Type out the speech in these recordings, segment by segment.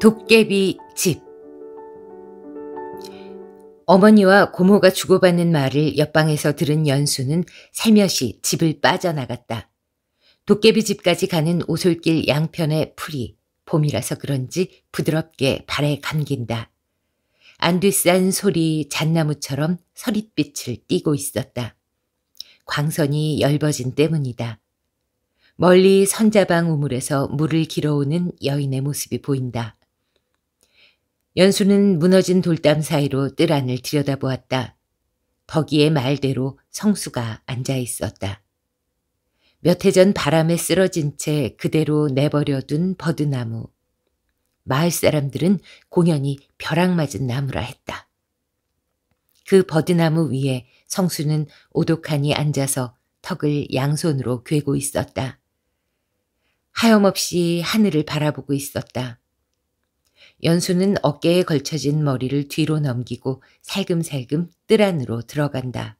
도깨비 집 어머니와 고모가 주고받는 말을 옆방에서 들은 연수는 살며시 집을 빠져나갔다. 도깨비 집까지 가는 오솔길 양편의 풀이 봄이라서 그런지 부드럽게 발에 감긴다. 안뒤싼 소리 잣나무처럼 서릿빛을 띠고 있었다. 광선이 열버진 때문이다. 멀리 선자방 우물에서 물을 길어오는 여인의 모습이 보인다. 연수는 무너진 돌담 사이로 뜰 안을 들여다보았다. 거기에 말대로 성수가 앉아 있었다. 몇 해 전 바람에 쓰러진 채 그대로 내버려둔 버드나무. 마을 사람들은 공연히 벼락 맞은 나무라 했다. 그 버드나무 위에 성수는 오독하니 앉아서 턱을 양손으로 괴고 있었다. 하염없이 하늘을 바라보고 있었다. 연수는 어깨에 걸쳐진 머리를 뒤로 넘기고 살금살금 뜰 안으로 들어간다.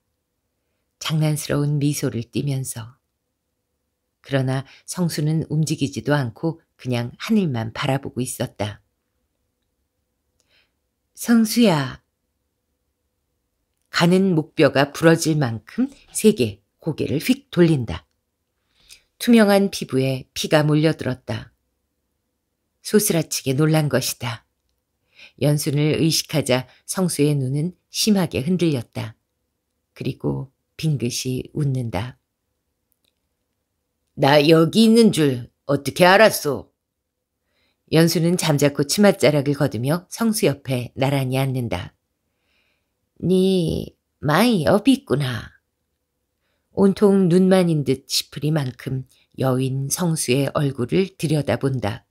장난스러운 미소를 띠면서. 그러나 성수는 움직이지도 않고 그냥 하늘만 바라보고 있었다. 성수야. 가는 목뼈가 부러질 만큼 세게 고개를 휙 돌린다. 투명한 피부에 피가 몰려들었다. 소스라치게 놀란 것이다. 연순을 의식하자 성수의 눈은 심하게 흔들렸다. 그리고 빙긋이 웃는다. 나 여기 있는 줄 어떻게 알았소? 연수는 잠자코 치맛자락을 거두며 성수 옆에 나란히 앉는다. 네 많이 업이 있구나. 온통 눈만인 듯시프리만큼 여인 성수의 얼굴을 들여다본다.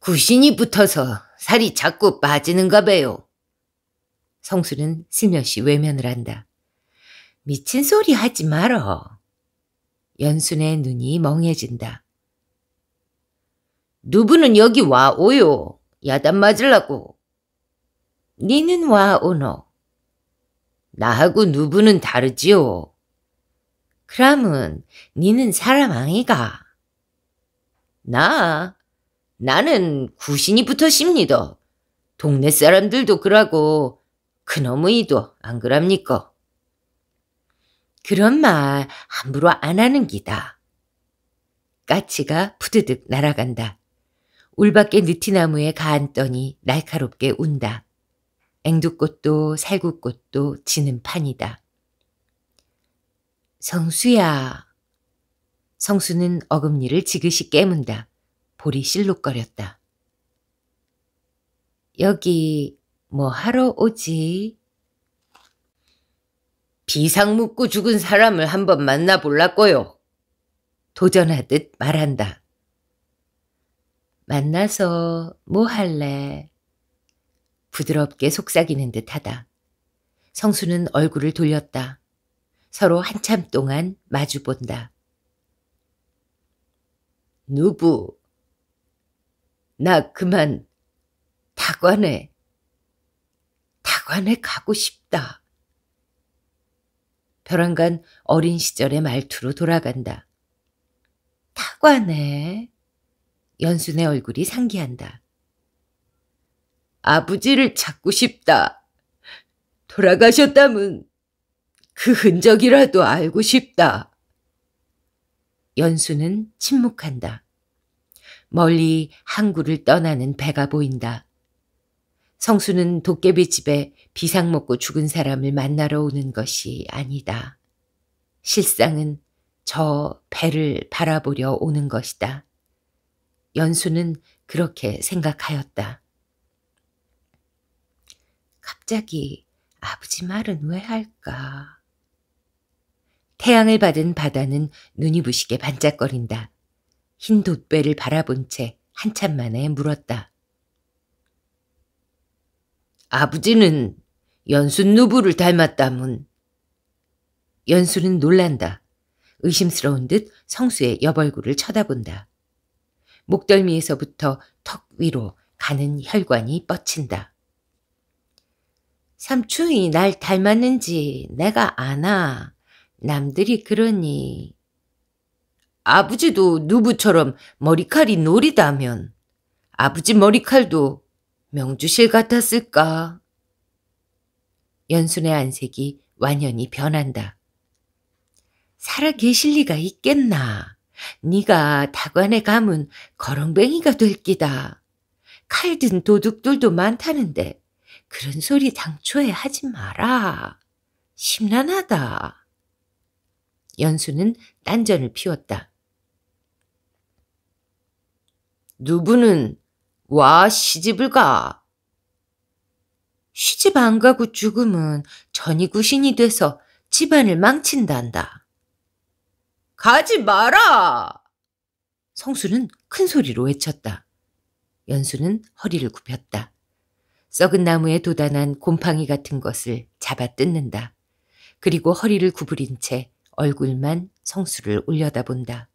구신이 붙어서 살이 자꾸 빠지는가 봐요. 성수는 슬며시 외면을 한다. 미친 소리 하지 말어. 연순의 눈이 멍해진다. 누부는 여기 와오요. 야단 맞을라고. 니는 와오노. 나하고 누부는 다르지요. 그럼은 니는 사람 아이가. 나 나는 구신이 붙으십니다. 동네 사람들도 그러고 그놈의도 안 그럽니까? 그런 말 함부로 안 하는 기다. 까치가 푸드득 날아간다. 울밖에 느티나무에 가앉더니 날카롭게 운다. 앵두꽃도 살구꽃도 지는 판이다. 성수야. 성수는 어금니를 지그시 깨문다. 볼이 실룩거렸다. 여기 뭐 하러 오지? 비상 묻고 죽은 사람을 한번 만나볼라고요. 도전하듯 말한다. 만나서 뭐 할래? 부드럽게 속삭이는 듯하다. 성수는 얼굴을 돌렸다. 서로 한참 동안 마주본다. 누부 나 그만 다관에, 다관에 가고 싶다. 벼랑간 어린 시절의 말투로 돌아간다. 다관에 연순의 얼굴이 상기한다. 아버지를 찾고 싶다. 돌아가셨다면 그 흔적이라도 알고 싶다. 연수는 침묵한다. 멀리 항구를 떠나는 배가 보인다. 성수는 도깨비 집에 비상 먹고 죽은 사람을 만나러 오는 것이 아니다. 실상은 저 배를 바라보려 오는 것이다. 연수는 그렇게 생각하였다. 갑자기 아버지 말은 왜 할까? 태양을 받은 바다는 눈이 부시게 반짝거린다. 흰 돗배를 바라본 채 한참 만에 물었다. 아버지는 연순 누부를 닮았다문. 연순은 놀란다. 의심스러운 듯 성수의 여벌구를 쳐다본다. 목덜미에서부터 턱 위로 가는 혈관이 뻗친다. 삼촌이 날 닮았는지 내가 아나. 남들이 그러니 아버지도 누부처럼 머리칼이 노리다면 아버지 머리칼도 명주실 같았을까? 연순의 안색이 완연히 변한다. 살아 계실 리가 있겠나? 네가 다관에 가면 거렁뱅이가 될끼다 칼 든 도둑들도 많다는데 그런 소리 당초에 하지 마라. 심란하다. 연수는 딴전을 피웠다. 누구는 와 시집을 가. 시집 안 가고 죽으면 전이 구신이 돼서 집안을 망친단다. 가지 마라! 성수는 큰 소리로 외쳤다. 연수는 허리를 굽혔다. 썩은 나무에 도단한 곰팡이 같은 것을 잡아 뜯는다. 그리고 허리를 구부린 채 얼굴만 성수를 올려다본다.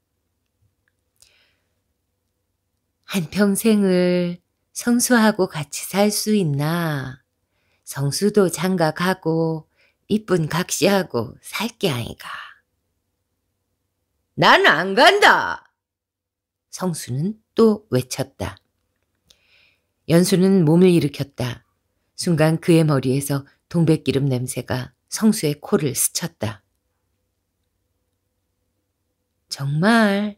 한평생을 성수하고 같이 살 수 있나. 성수도 장가가고 이쁜 각시하고 살 게 아이가. 난 안 간다! 성수는 또 외쳤다. 연수는 몸을 일으켰다. 순간 그의 머리에서 동백기름 냄새가 성수의 코를 스쳤다. 정말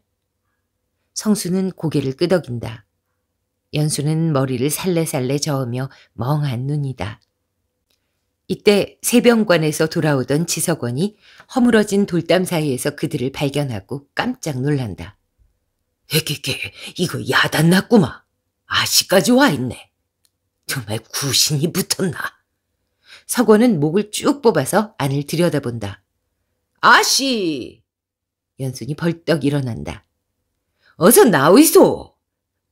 성수는 고개를 끄덕인다. 연수는 머리를 살레살레 저으며 멍한 눈이다. 이때 세병관에서 돌아오던 지석원이 허물어진 돌담 사이에서 그들을 발견하고 깜짝 놀란다. 에게게 이거 야단 났구마. 아시까지 와 있네. 정말 구신이 붙었나. 석원은 목을 쭉 뽑아서 안을 들여다본다. 아씨! 연순이 벌떡 일어난다. 어서 나오이소.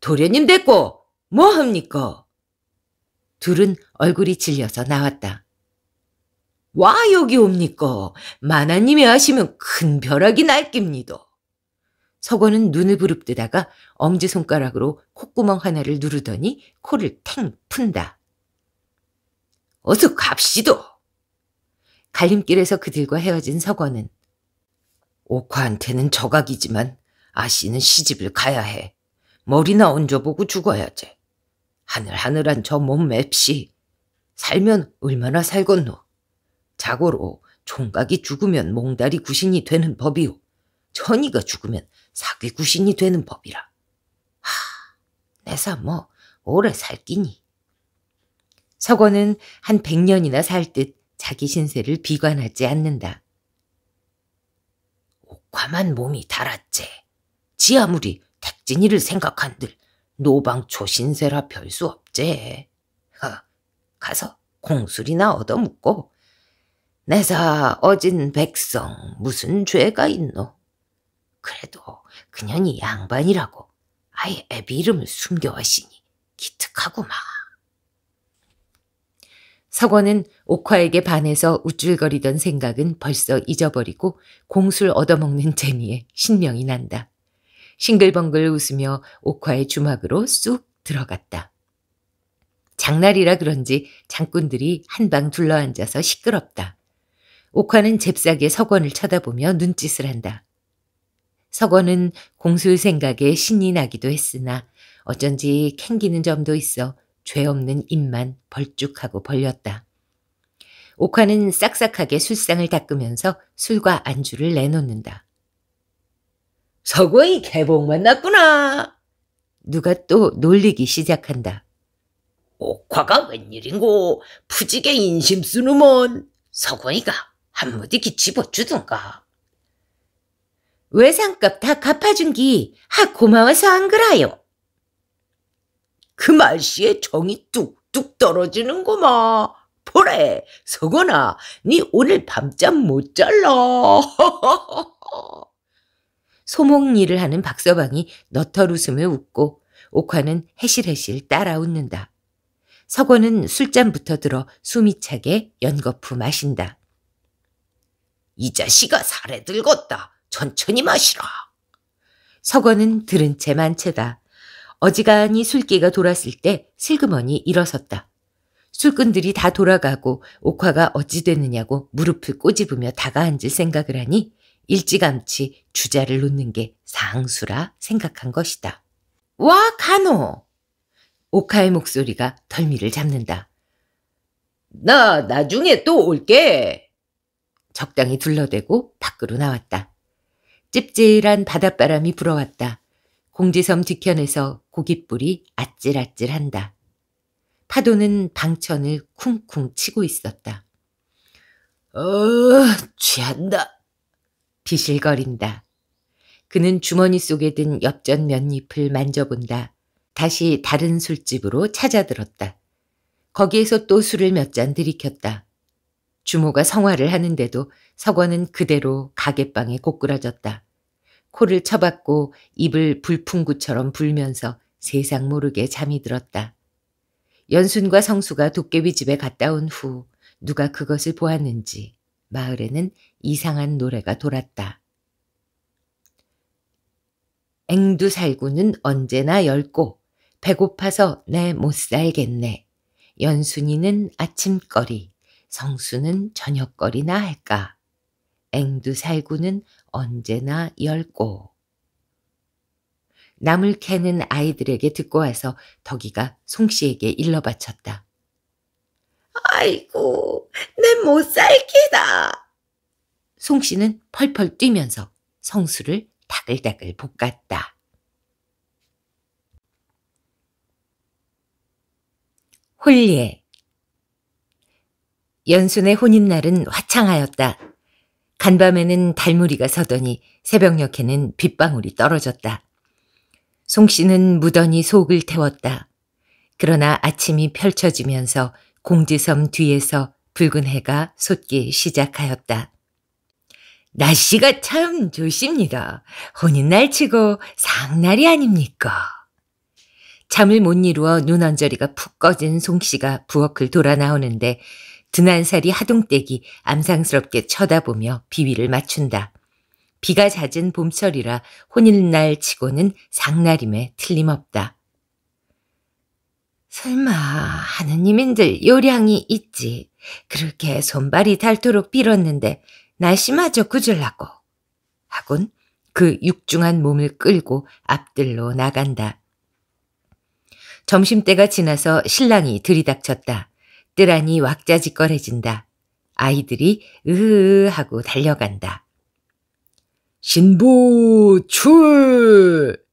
도련님 됐고 뭐합니까? 둘은 얼굴이 질려서 나왔다. 와 여기 옵니까? 마나님이 하시면 큰 벼락이 날깁니다. 서건은 눈을 부릅뜨다가 엄지손가락으로 콧구멍 하나를 누르더니 코를 탱 푼다. 어서 갑시도. 갈림길에서 그들과 헤어진 서건은 오카한테는 저각이지만 아씨는 시집을 가야 해. 머리나 얹어보고 죽어야지. 하늘하늘한 저 몸맵시 살면 얼마나 살겠노. 자고로 총각이 죽으면 몽다리 구신이 되는 법이오. 천이가 죽으면 사귀 구신이 되는 법이라. 하, 내사 뭐 오래 살끼니. 서건은 한 백년이나 살 듯 자기 신세를 비관하지 않는다. 옥화만 몸이 달았제. 지 아무리 택진이를 생각한들 노방 초신세라 별 수 없제. 허, 가서 공술이나 얻어묻고 내사 어진 백성 무슨 죄가 있노? 그래도 그년이 양반이라고 아예 애비 이름을 숨겨왔으니 기특하구마. 석원은 옥화에게 반해서 우쭐거리던 생각은 벌써 잊어버리고 공술 얻어먹는 재미에 신명이 난다. 싱글벙글 웃으며 옥화의 주막으로 쑥 들어갔다. 장날이라 그런지 장꾼들이 한 방 둘러앉아서 시끄럽다. 옥화는 잽싸게 석원을 쳐다보며 눈짓을 한다. 석원은 공술 생각에 신이 나기도 했으나 어쩐지 캥기는 점도 있어 죄 없는 입만 벌쭉하고 벌렸다. 옥화는 싹싹하게 술상을 닦으면서 술과 안주를 내놓는다. 서구의 개봉 만났구나. 누가 또 놀리기 시작한다. 옥화가 웬일인고 푸지게 인심 쓰는먼 서구이가 한무디 기집어 주던가. 외상값 다 갚아준 기하 고마워서 안 그라요. 그 말씨에 정이 뚝뚝 떨어지는구마. 보래 서건아 니 오늘 밤잠 못 잘라. 소목 일을 하는 박서방이 너털 웃음을 웃고 옥화는 해실해실 따라 웃는다. 서건은 술잔부터 들어 숨이 차게 연거푸 마신다. 이 자식아 살에 들겄다. 천천히 마시라. 서건은 들은 채 만체다. 어지간히 술기가 돌았을 때 슬그머니 일어섰다. 술꾼들이 다 돌아가고 옥화가 어찌 되느냐고 무릎을 꼬집으며 다가앉을 생각을 하니 일찌감치 주자를 놓는 게 상수라 생각한 것이다. 와, 간호! 오카의 목소리가 덜미를 잡는다. 나 나중에 또 올게. 적당히 둘러대고 밖으로 나왔다. 찝찝한 바닷바람이 불어왔다. 공지섬 뒤편에서 고깃불이 아찔아찔한다. 파도는 방천을 쿵쿵 치고 있었다. 어, 취한다. 비실거린다. 그는 주머니 속에 든 엽전 면잎을 만져본다. 다시 다른 술집으로 찾아들었다. 거기에서 또 술을 몇 잔 들이켰다. 주모가 성화를 하는데도 석원은 그대로 가게방에 고꾸라졌다. 코를 쳐박고 입을 불풍구처럼 불면서 세상 모르게 잠이 들었다. 연순과 성수가 도깨비 집에 갔다 온 후 누가 그것을 보았는지 마을에는 이상한 노래가 돌았다. 앵두 살구는 언제나 열고 배고파서 내 못 살겠네. 연순이는 아침거리, 성수는 저녁거리나 할까. 앵두 살구는 언제나 열고. 나물 캐는 아이들에게 듣고 와서 덕이가 송씨에게 일러 바쳤다. 아이고, 내못 살기다. 송 씨는 펄펄 뛰면서 성수를 다글다글 볶았다. 홀리에 연순의 혼인날은 화창하였다. 간밤에는 달무리가 서더니 새벽녘에는 빗방울이 떨어졌다. 송 씨는 무더니 속을 태웠다. 그러나 아침이 펼쳐지면서 공지섬 뒤에서 붉은 해가 솟기 시작하였다. 날씨가 참 좋습니다. 혼인날 치고 상날이 아닙니까? 잠을 못 이루어 눈언저리가 푹 꺼진 송씨가 부엌을 돌아 나오는데 드난살이 하동댁이 암상스럽게 쳐다보며 비위를 맞춘다. 비가 잦은 봄철이라 혼인날 치고는 상날임에 틀림없다. 설마 하느님인들 요량이 있지. 그렇게 손발이 닳도록 빌었는데 날씨마저 구질라고. 하곤 그 육중한 몸을 끌고 앞들로 나간다. 점심때가 지나서 신랑이 들이닥쳤다. 뜨라니 왁자지껄해진다. 아이들이 으으 하고 달려간다. 신부 출!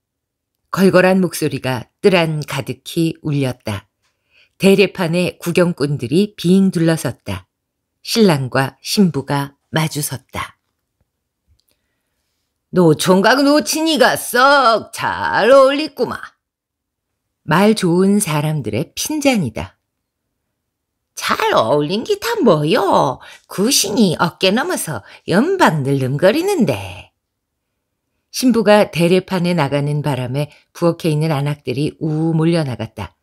걸걸한 목소리가 뜰안 가득히 울렸다. 대례판에 구경꾼들이 빙 둘러섰다. 신랑과 신부가 마주섰다. 노총각 노친이가 썩 잘 어울리구마. 말 좋은 사람들의 핀잔이다. 잘 어울린 기타 뭐요? 구신이 어깨 넘어서 연방 늘름거리는데. 신부가 대례판에 나가는 바람에 부엌에 있는 안악들이 우우 몰려나갔다.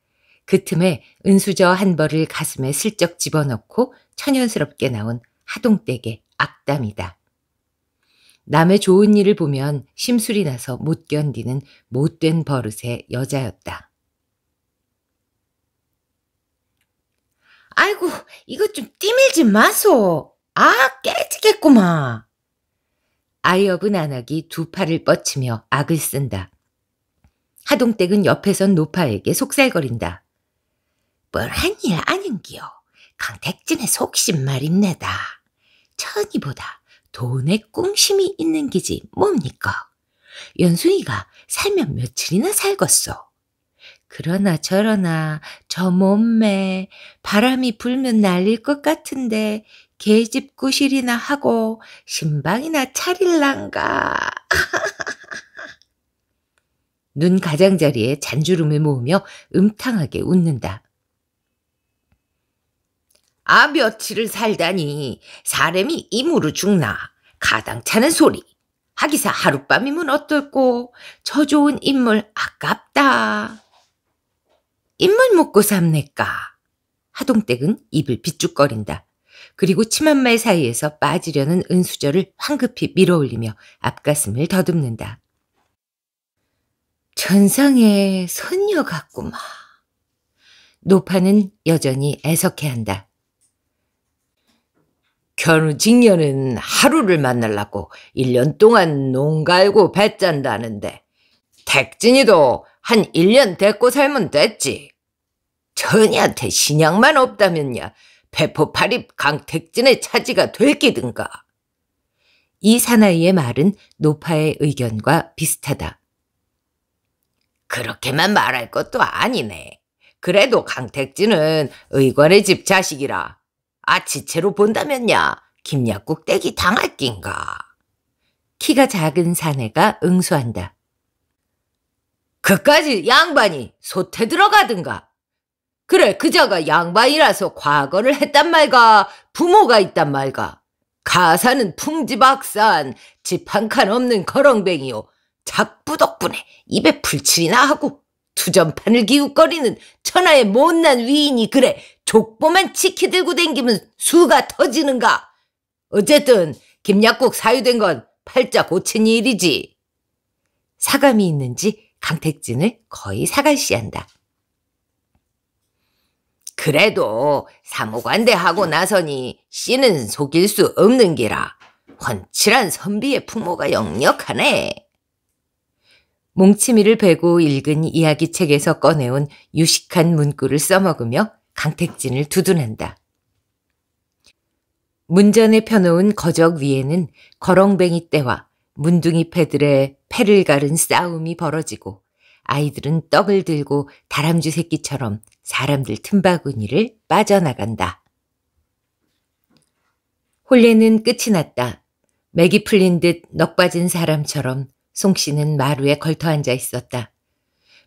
그 틈에 은수저 한 벌을 가슴에 슬쩍 집어넣고 천연스럽게 나온 하동댁의 악담이다. 남의 좋은 일을 보면 심술이 나서 못 견디는 못된 버릇의 여자였다. 아이고, 이것 좀 띠밀지 마소. 아, 깨지겠구만. 아이업은 안하기 두 팔을 뻗치며 악을 쓴다. 하동댁은 옆에선 노파에게 속살거린다. 뭘한일 아닌기요. 강택진의 속심 말입니다. 천이보다 돈에꿍심이 있는 기지 뭡니까? 연순이가 살면 며칠이나 살겠소 그러나 저러나 저 몸매 바람이 불면 날릴 것 같은데 계집 구실이나 하고 신방이나 차릴랑가눈 가장자리에 잔주름을 모으며 음탕하게 웃는다. 아 며칠을 살다니 사람이 이으로 죽나 가당차는 소리 하기사 하룻밤이면 어떨꼬 저 좋은 인물 아깝다 인물 먹고 삽니까 하동댁은 입을 비쭉거린다 그리고 치맛말 사이에서 빠지려는 은수저를 황급히 밀어올리며 앞가슴을 더듬는다. 전상에 선녀 같구마. 노파는 여전히 애석해한다. 견우 직녀는 하루를 만날라고 1년 동안 농 갈고 배 짠다는데 택진이도 한 1년 됐고 살면 됐지. 전이한테 신양만 없다면야 배포파립 강택진의 차지가 될기든가이 사나이의 말은 노파의 의견과 비슷하다. 그렇게만 말할 것도 아니네. 그래도 강택진은 의관의 집 자식이라 아치체로 본다면야 김약국 떼기 당할 낀가. 키가 작은 사내가 응수한다. 그까지 양반이 솥에 들어가든가 그래, 그자가 양반이라서 과거를 했단 말가, 부모가 있단 말가. 가사는 풍지박산, 집 한 칸 없는 거렁뱅이요. 작부 덕분에 입에 불칠이나 하고 투전판을 기웃거리는 천하의 못난 위인이 그래 족보만 치키 들고 댕기면 수가 터지는가. 어쨌든 김약국 사유된 건 팔자 고친 일이지. 사감이 있는지 강택진을 거의 사갈시한다. 그래도 사무관대 하고 나서니 씨는 속일 수 없는 기라 헌칠한 선비의 풍모가 역력하네. 몽치미를 베고 읽은 이야기책에서 꺼내온 유식한 문구를 써먹으며 강택진을 두둔한다. 문전에 펴놓은 거적 위에는 거렁뱅이 떼와 문둥이 패들의 패를 가른 싸움이 벌어지고 아이들은 떡을 들고 다람쥐 새끼처럼 사람들 틈바구니를 빠져나간다. 홀레는 끝이 났다. 맥이 풀린 듯 넋빠진 사람처럼 송 씨는 마루에 걸터앉아 있었다.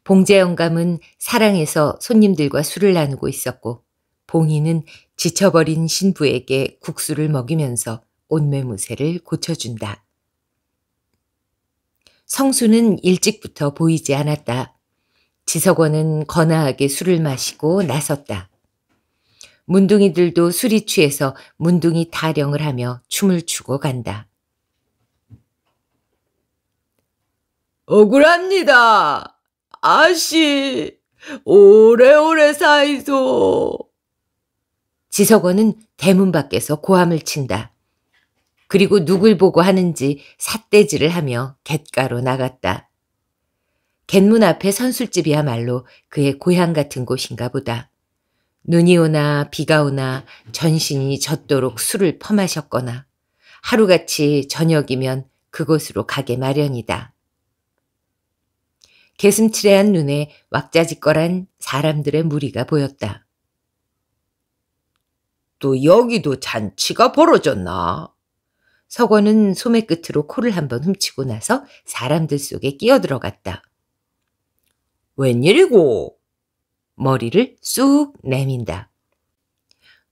봉재 영감은 사랑해서 손님들과 술을 나누고 있었고 봉이는 지쳐버린 신부에게 국수를 먹이면서 온매무새를 고쳐준다. 성수는 일찍부터 보이지 않았다. 지석원은 거나하게 술을 마시고 나섰다. 문둥이들도 술이 취해서 문둥이 타령을 하며 춤을 추고 간다. 억울합니다. 아씨, 오래오래 사이소. 지석원은 대문 밖에서 고함을 친다. 그리고 누굴 보고 하는지 삿대질을 하며 갯가로 나갔다. 갯문 앞에 선술집이야말로 그의 고향 같은 곳인가 보다. 눈이 오나 비가 오나 전신이 젖도록 술을 퍼마셨거나 하루같이 저녁이면 그곳으로 가게 마련이다. 개슴츠레한 눈에 왁자지껄한 사람들의 무리가 보였다. 또 여기도 잔치가 벌어졌나? 석원은 소매 끝으로 코를 한번 훔치고 나서 사람들 속에 끼어들어갔다. 웬일이고? 머리를 쑥 내민다.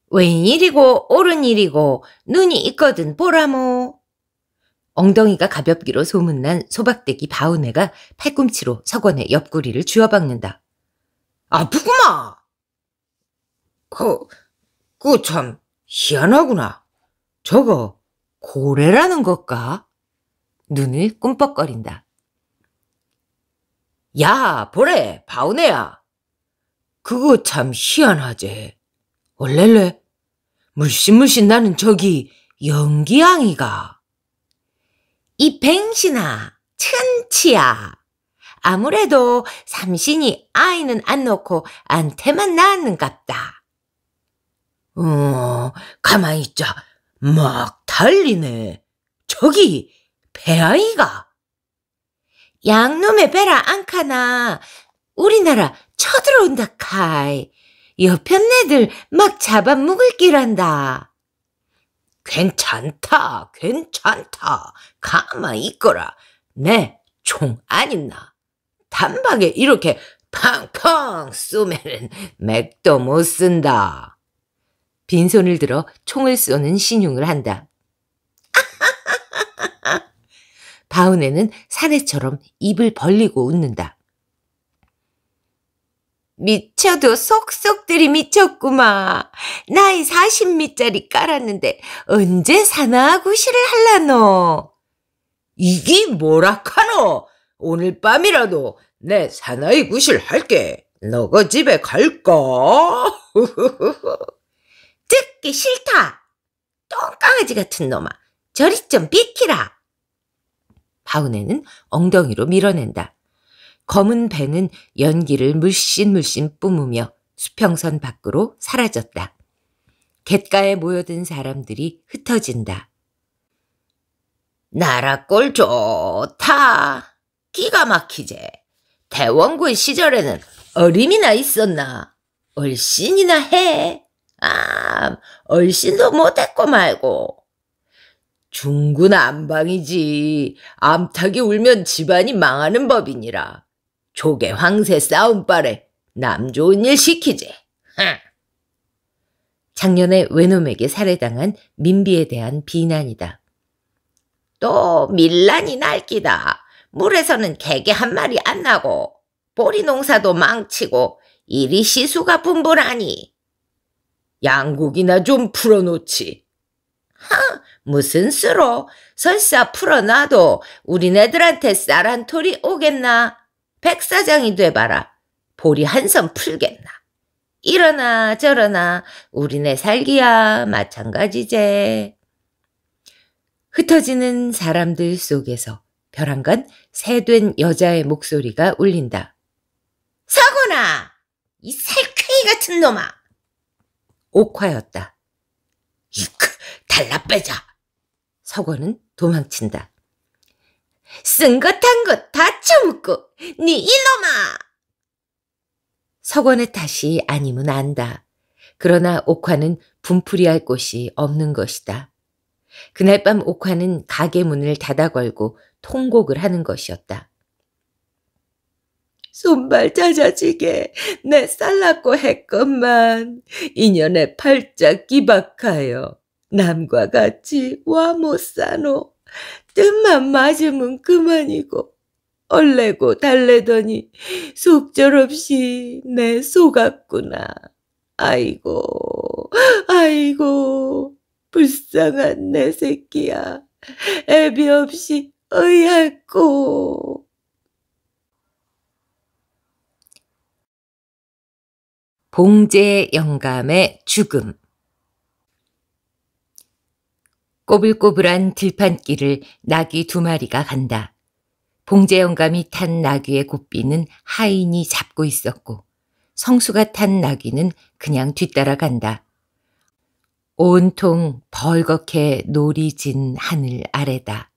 웬일이고 옳은 일이고 눈이 있거든 보라모. 엉덩이가 가볍기로 소문난 소박대기 바우네가 팔꿈치로 석원의 옆구리를 쥐어박는다. 아프구마! 그, 그 참 희한하구나. 저거 고래라는 것까? 눈을 꿈뻑거린다. 야, 보래, 바우네야. 그거 참 희한하제. 원래래 물씬물씬 나는 저기 연기양이가. 이 뱅신아, 천치야. 아무래도 삼신이 아이는 안 놓고 안테만 낳았는갑다. 어, 가만히 있자. 막 달리네. 저기 배아이가. 양놈의 배라 안카나 우리나라 쳐들어온다 카이. 옆편애들막 잡아먹을 기란다. 괜찮다, 괜찮다. 가만히 있거라. 내 총안 네, 있나? 단박에 이렇게 팡팡 쏘면은 맥도 못 쓴다. 빈손을 들어 총을 쏘는 신용을 한다. 바운에는 사내처럼 입을 벌리고 웃는다. 미쳐도 속속들이 미쳤구마. 나이 40미짜리 깔았는데 언제 사나 구실을 할라노? 이게 뭐라카노? 오늘 밤이라도 내 사나이 구실 할게. 너가 집에 갈까? 듣기 싫다. 똥강아지 같은 놈아. 저리 좀 비키라. 바운네는 엉덩이로 밀어낸다. 검은 배는 연기를 물씬물씬 뿜으며 수평선 밖으로 사라졌다. 갯가에 모여든 사람들이 흩어진다. 나라꼴 좋다. 기가 막히제. 대원군 시절에는 어림이나 있었나. 얼씬이나 해. 아, 얼씬도 못했고 말고. 중군 안방이지. 암탉이 울면 집안이 망하는 법이니라. 조개 황새 싸움발에 남 좋은 일 시키지. 흥. 작년에 외놈에게 살해당한 민비에 대한 비난이다. 또 밀란이 날기다. 물에서는 개개 한 마리 안 나고 보리 농사도 망치고 이리 시수가 분분하니 양국이나좀 풀어놓지. 하, 무슨 수로 설사 풀어놔도 우리네들한테 쌀 한 톨이 오겠나? 백사장이 돼봐라. 보리 한 섬 풀겠나? 이러나 저러나 우리네 살기야 마찬가지제. 흩어지는 사람들 속에서 벼랑간 새된 여자의 목소리가 울린다. 서구나! 이 살쾡이 같은 놈아! 옥화였다. 이크 달라 빼자. 석건은 도망친다. 쓴 것 한 것다 처먹고 니 이놈아. 석건의 탓이 아니면 안다. 그러나 옥화는 분풀이할 곳이 없는 것이다. 그날 밤 옥화는 가게 문을 닫아 걸고 통곡을 하는 것이었다. 손발 잦아지게 내 살라고 했건만 인연에팔짝 끼박하여 남과 같이 와 못 사노 뜻만 맞으면 그만이고 얼레고 달래더니 속절없이 내 속았구나. 아이고 아이고 불쌍한 내 새끼야 애비 없이 의할꼬. 봉제 영감의 죽음 꼬불꼬불한 들판길을 낙이 두 마리가 간다. 봉제 영감이 탄 나귀의 곱비는 하인이 잡고 있었고 성수가 탄 나귀는 그냥 뒤따라간다. 온통 벌겋게 노리진 하늘 아래다.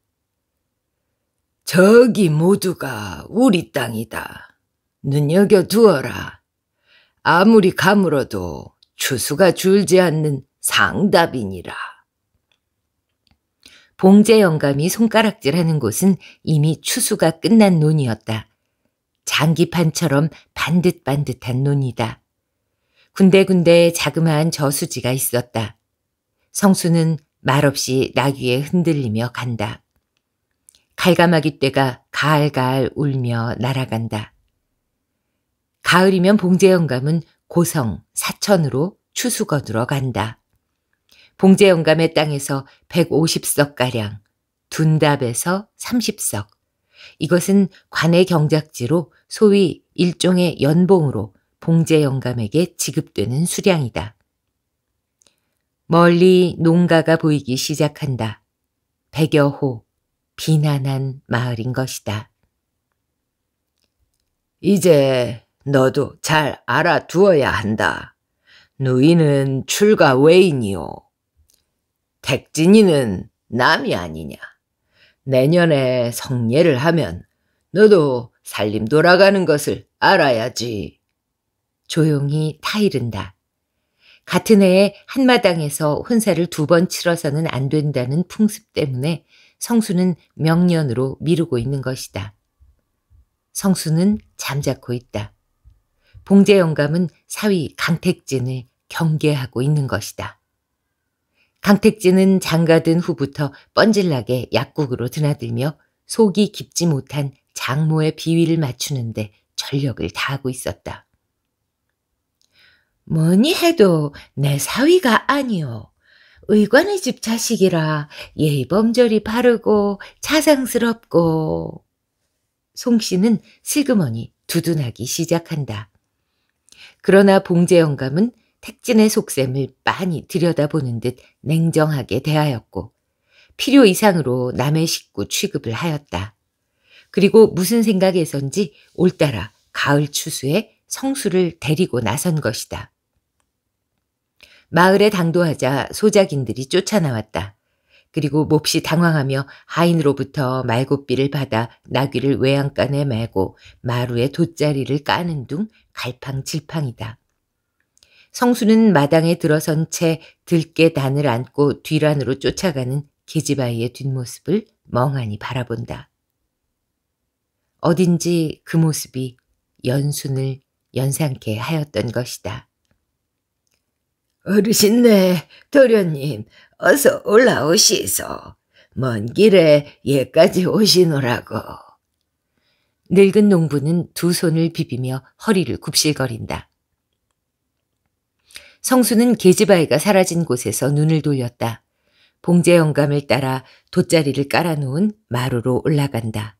저기 모두가 우리 땅이다. 눈여겨두어라. 아무리 가물어도 추수가 줄지 않는 상답이니라. 봉제 영감이 손가락질하는 곳은 이미 추수가 끝난 논이었다. 장기판처럼 반듯반듯한 논이다. 군데군데 자그마한 저수지가 있었다. 성수는 말없이 나귀에 흔들리며 간다. 갈가마귀 떼가 가알가알 울며 날아간다. 가을이면 봉제 영감은 고성, 사천으로 추수 거들어 간다. 봉제 영감의 땅에서 150석가량, 둔답에서 30석. 이것은 관의 경작지로 소위 일종의 연봉으로 봉제 영감에게 지급되는 수량이다. 멀리 농가가 보이기 시작한다. 백여 호, 비난한 마을인 것이다. 이제 너도 잘 알아두어야 한다. 누이는 출가 외인이요. 택진이는 남이 아니냐. 내년에 성례를 하면 너도 살림 돌아가는 것을 알아야지. 조용히 타이른다. 같은 해에 한마당에서 혼사를 두 번 치러서는 안 된다는 풍습 때문에 성수는 명년으로 미루고 있는 것이다. 성수는 잠자코 있다. 봉제 영감은 사위 강택진을 경계하고 있는 것이다. 강택진은 장가든 후부터 뻔질나게 약국으로 드나들며 속이 깊지 못한 장모의 비위를 맞추는데 전력을 다하고 있었다. 뭐니 해도 내 사위가 아니오. 의관의 집 자식이라 예의범절이 바르고 차상스럽고. 송 씨는 슬그머니 두둔하기 시작한다. 그러나 봉제 영감은 택진의 속셈을 빤히 들여다보는 듯 냉정하게 대하였고 필요 이상으로 남의 식구 취급을 하였다. 그리고 무슨 생각에선지 올따라 가을 추수에 성수를 데리고 나선 것이다. 마을에 당도하자 소작인들이 쫓아나왔다. 그리고 몹시 당황하며 하인으로부터 말굽비를 받아 나귀를 외양간에 메고 마루에 돗자리를 까는 등 갈팡질팡이다. 성수는 마당에 들어선 채 들깨 단을 안고 뒤란으로 쫓아가는 계집아이의 뒷모습을 멍하니 바라본다. 어딘지 그 모습이 연순을 연상케 하였던 것이다. 어르신네, 도련님, 어서 올라오시소. 먼 길에 예까지 오시노라고. 늙은 농부는 두 손을 비비며 허리를 굽실거린다. 성수는 계집아이가 사라진 곳에서 눈을 돌렸다. 봉제 영감을 따라 돗자리를 깔아놓은 마루로 올라간다.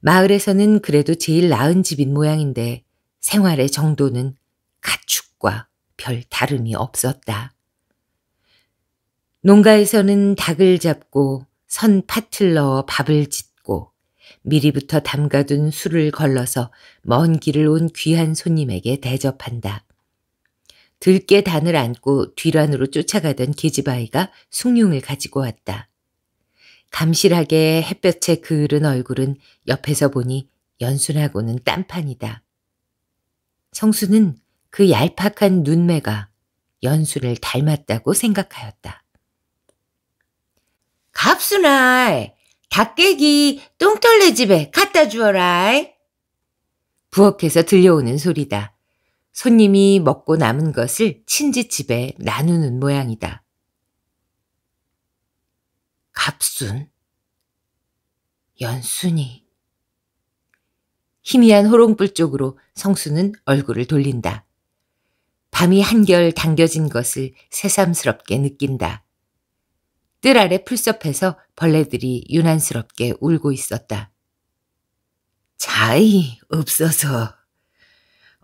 마을에서는 그래도 제일 나은 집인 모양인데 생활의 정도는 가축과 별 다름이 없었다. 농가에서는 닭을 잡고 선 팥을 넣어 밥을 짓 미리부터 담가둔 술을 걸러서 먼 길을 온 귀한 손님에게 대접한다. 들깨 단을 안고 뒤란으로 쫓아가던 계집아이가 숭늉을 가지고 왔다. 감실하게 햇볕에 그을은 얼굴은 옆에서 보니 연순하고는 딴판이다. 성수는 그 얄팍한 눈매가 연수를 닮았다고 생각하였다. 갑순아, 닭깨기 똥떨레 집에 갖다 주어라. 부엌에서 들려오는 소리다. 손님이 먹고 남은 것을 친지집에 나누는 모양이다. 갑순, 연순이. 희미한 호롱불 쪽으로 성수는 얼굴을 돌린다. 밤이 한결 당겨진 것을 새삼스럽게 느낀다. 뜰 아래 풀숲에서 벌레들이 유난스럽게 울고 있었다. 자이 없어서.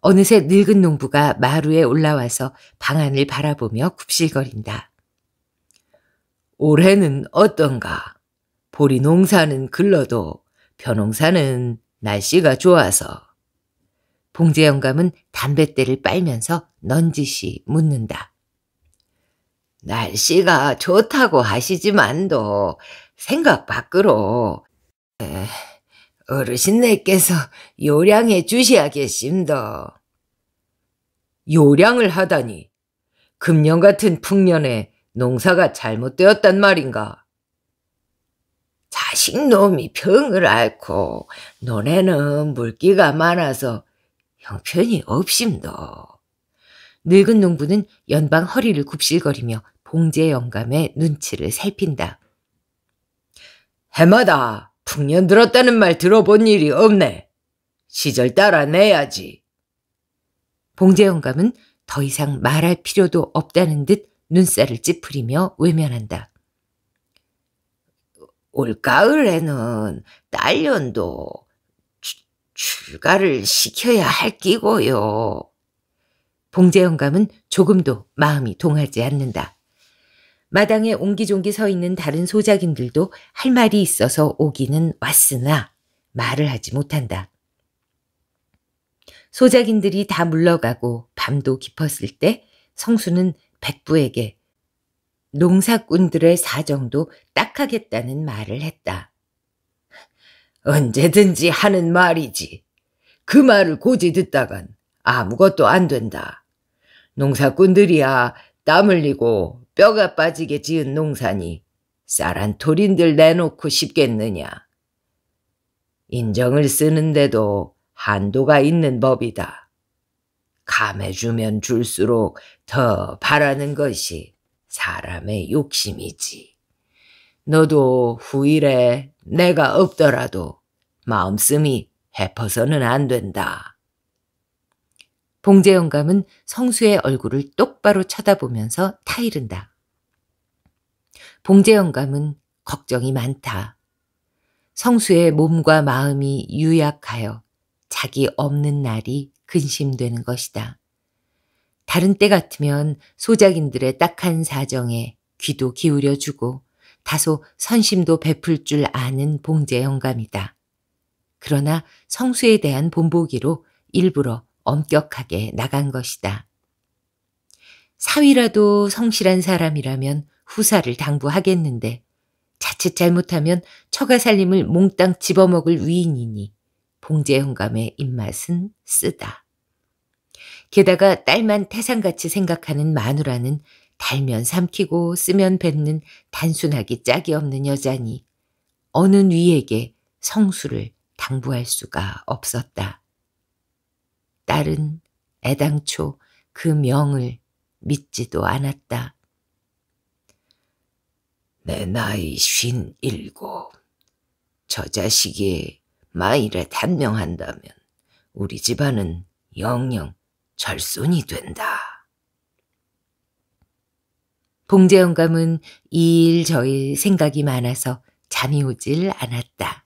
어느새 늙은 농부가 마루에 올라와서 방안을 바라보며 굽실거린다. 올해는 어떤가? 보리 농사는 글러도 벼농사는 날씨가 좋아서. 봉재 영감은 담뱃대를 빨면서 넌지시 묻는다. 날씨가 좋다고 하시지만도 생각 밖으로 에, 어르신네께서 요량해 주셔야겠심더. 요량을 하다니 금년 같은 풍년에 농사가 잘못되었단 말인가. 자식놈이 병을 앓고 논에는 물기가 많아서 형편이 없심도. 늙은 농부는 연방 허리를 굽실거리며 공제 영감의 눈치를 살핀다. 해마다 풍년 들었다는 말 들어본 일이 없네. 시절 따라 내야지. 봉제 영감은 더 이상 말할 필요도 없다는 듯 눈살을 찌푸리며 외면한다. 올가을에는 딸년도 출가를 시켜야 할 끼고요. 봉제 영감은 조금도 마음이 동하지 않는다. 마당에 옹기종기 서 있는 다른 소작인들도 할 말이 있어서 오기는 왔으나 말을 하지 못한다. 소작인들이 다 물러가고 밤도 깊었을 때 성수는 백부에게 농사꾼들의 사정도 딱하겠다는 말을 했다. 언제든지 하는 말이지. 그 말을 고지 듣다간 아무것도 안 된다. 농사꾼들이야 땀 흘리고 뼈가 빠지게 지은 농산이 쌀한 토린들 내놓고 싶겠느냐. 인정을 쓰는데도 한도가 있는 법이다. 감해주면 줄수록 더 바라는 것이 사람의 욕심이지. 너도 후일에 내가 없더라도 마음씀이 헤퍼서는안 된다. 봉제영감은 성수의 얼굴을 똑 똑바로 쳐다보면서 타이른다. 봉제 영감은 걱정이 많다. 성수의 몸과 마음이 유약하여 자기 없는 날이 근심되는 것이다. 다른 때 같으면 소작인들의 딱한 사정에 귀도 기울여주고 다소 선심도 베풀 줄 아는 봉제 영감이다. 그러나 성수에 대한 본보기로 일부러 엄격하게 나간 것이다. 사위라도 성실한 사람이라면 후사를 당부하겠는데 자칫 잘못하면 처가 살림을 몽땅 집어먹을 위인이니 봉제 영감의 입맛은 쓰다. 게다가 딸만 태산같이 생각하는 마누라는 달면 삼키고 쓰면 뱉는 단순하기 짝이 없는 여자니 어느 위에게 성수를 당부할 수가 없었다. 딸은 애당초 그 명을 믿지도 않았다. 내 나이 쉰 일곱. 저 자식이 마일에 단명한다면 우리 집안은 영영 절손이 된다. 봉재 영감은 이일 저일 생각이 많아서 잠이 오질 않았다.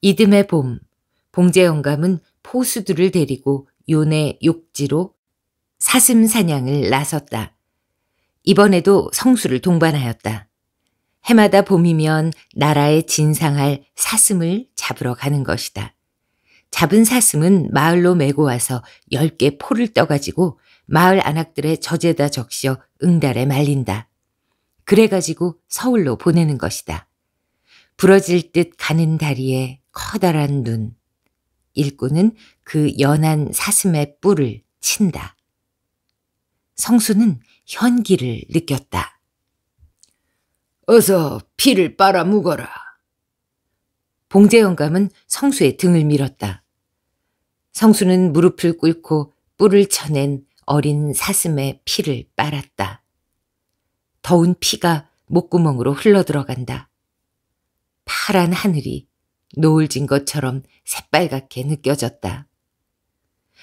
이듬해 봄, 봉재 영감은 포수들을 데리고 요네 욕지로 사슴 사냥을 나섰다. 이번에도 성수를 동반하였다. 해마다 봄이면 나라에 진상할 사슴을 잡으러 가는 것이다. 잡은 사슴은 마을로 메고 와서 열 개 포를 떠가지고 마을 안악들의 저제다 적시어 응달에 말린다. 그래가지고 서울로 보내는 것이다. 부러질 듯 가는 다리에 커다란 눈, 일꾼은 그 연한 사슴의 뿔을 친다. 성수는 현기를 느꼈다. 어서 피를 빨아 묵어라. 봉제 영감은 성수의 등을 밀었다. 성수는 무릎을 꿇고 뿔을 쳐낸 어린 사슴의 피를 빨았다. 더운 피가 목구멍으로 흘러들어간다. 파란 하늘이 노을 진 것처럼 새빨갛게 느껴졌다.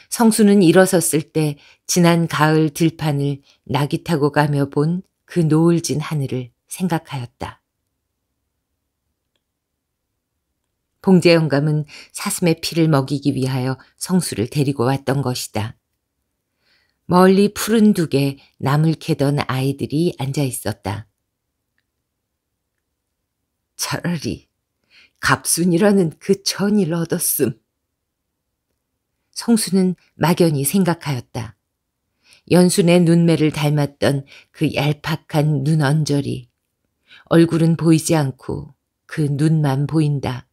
성수는 일어섰을 때 지난 가을 들판을 낙이 타고 가며 본 그 노을 진 하늘을 생각하였다. 봉제 영감은 사슴의 피를 먹이기 위하여 성수를 데리고 왔던 것이다. 멀리 푸른 두개 나물 캐던 아이들이 앉아 있었다. 차라리 갑순이라는 그 천일 얻었음. 성수는 막연히 생각하였다. 연순의 눈매를 닮았던 그 얄팍한 눈 언저리. 얼굴은 보이지 않고 그 눈만 보인다.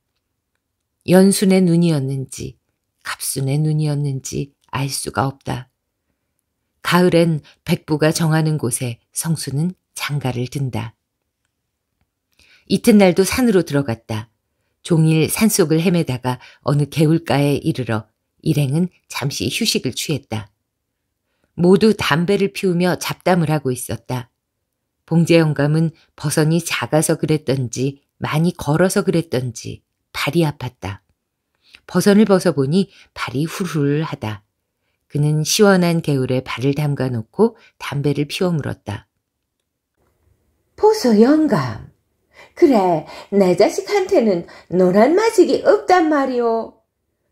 연순의 눈이었는지 갑순의 눈이었는지 알 수가 없다. 가을엔 백부가 정하는 곳에 성수는 장가를 든다. 이튿날도 산으로 들어갔다. 종일 산속을 헤매다가 어느 개울가에 이르러 일행은 잠시 휴식을 취했다. 모두 담배를 피우며 잡담을 하고 있었다. 봉제 영감은 버선이 작아서 그랬던지 많이 걸어서 그랬던지 발이 아팠다. 버선을 벗어보니 발이 후훌하다. 루 그는 시원한 개울에 발을 담가 놓고 담배를 피워 물었다. 보소 영감, 그래, 내 자식한테는 노란 마직이 없단 말이오.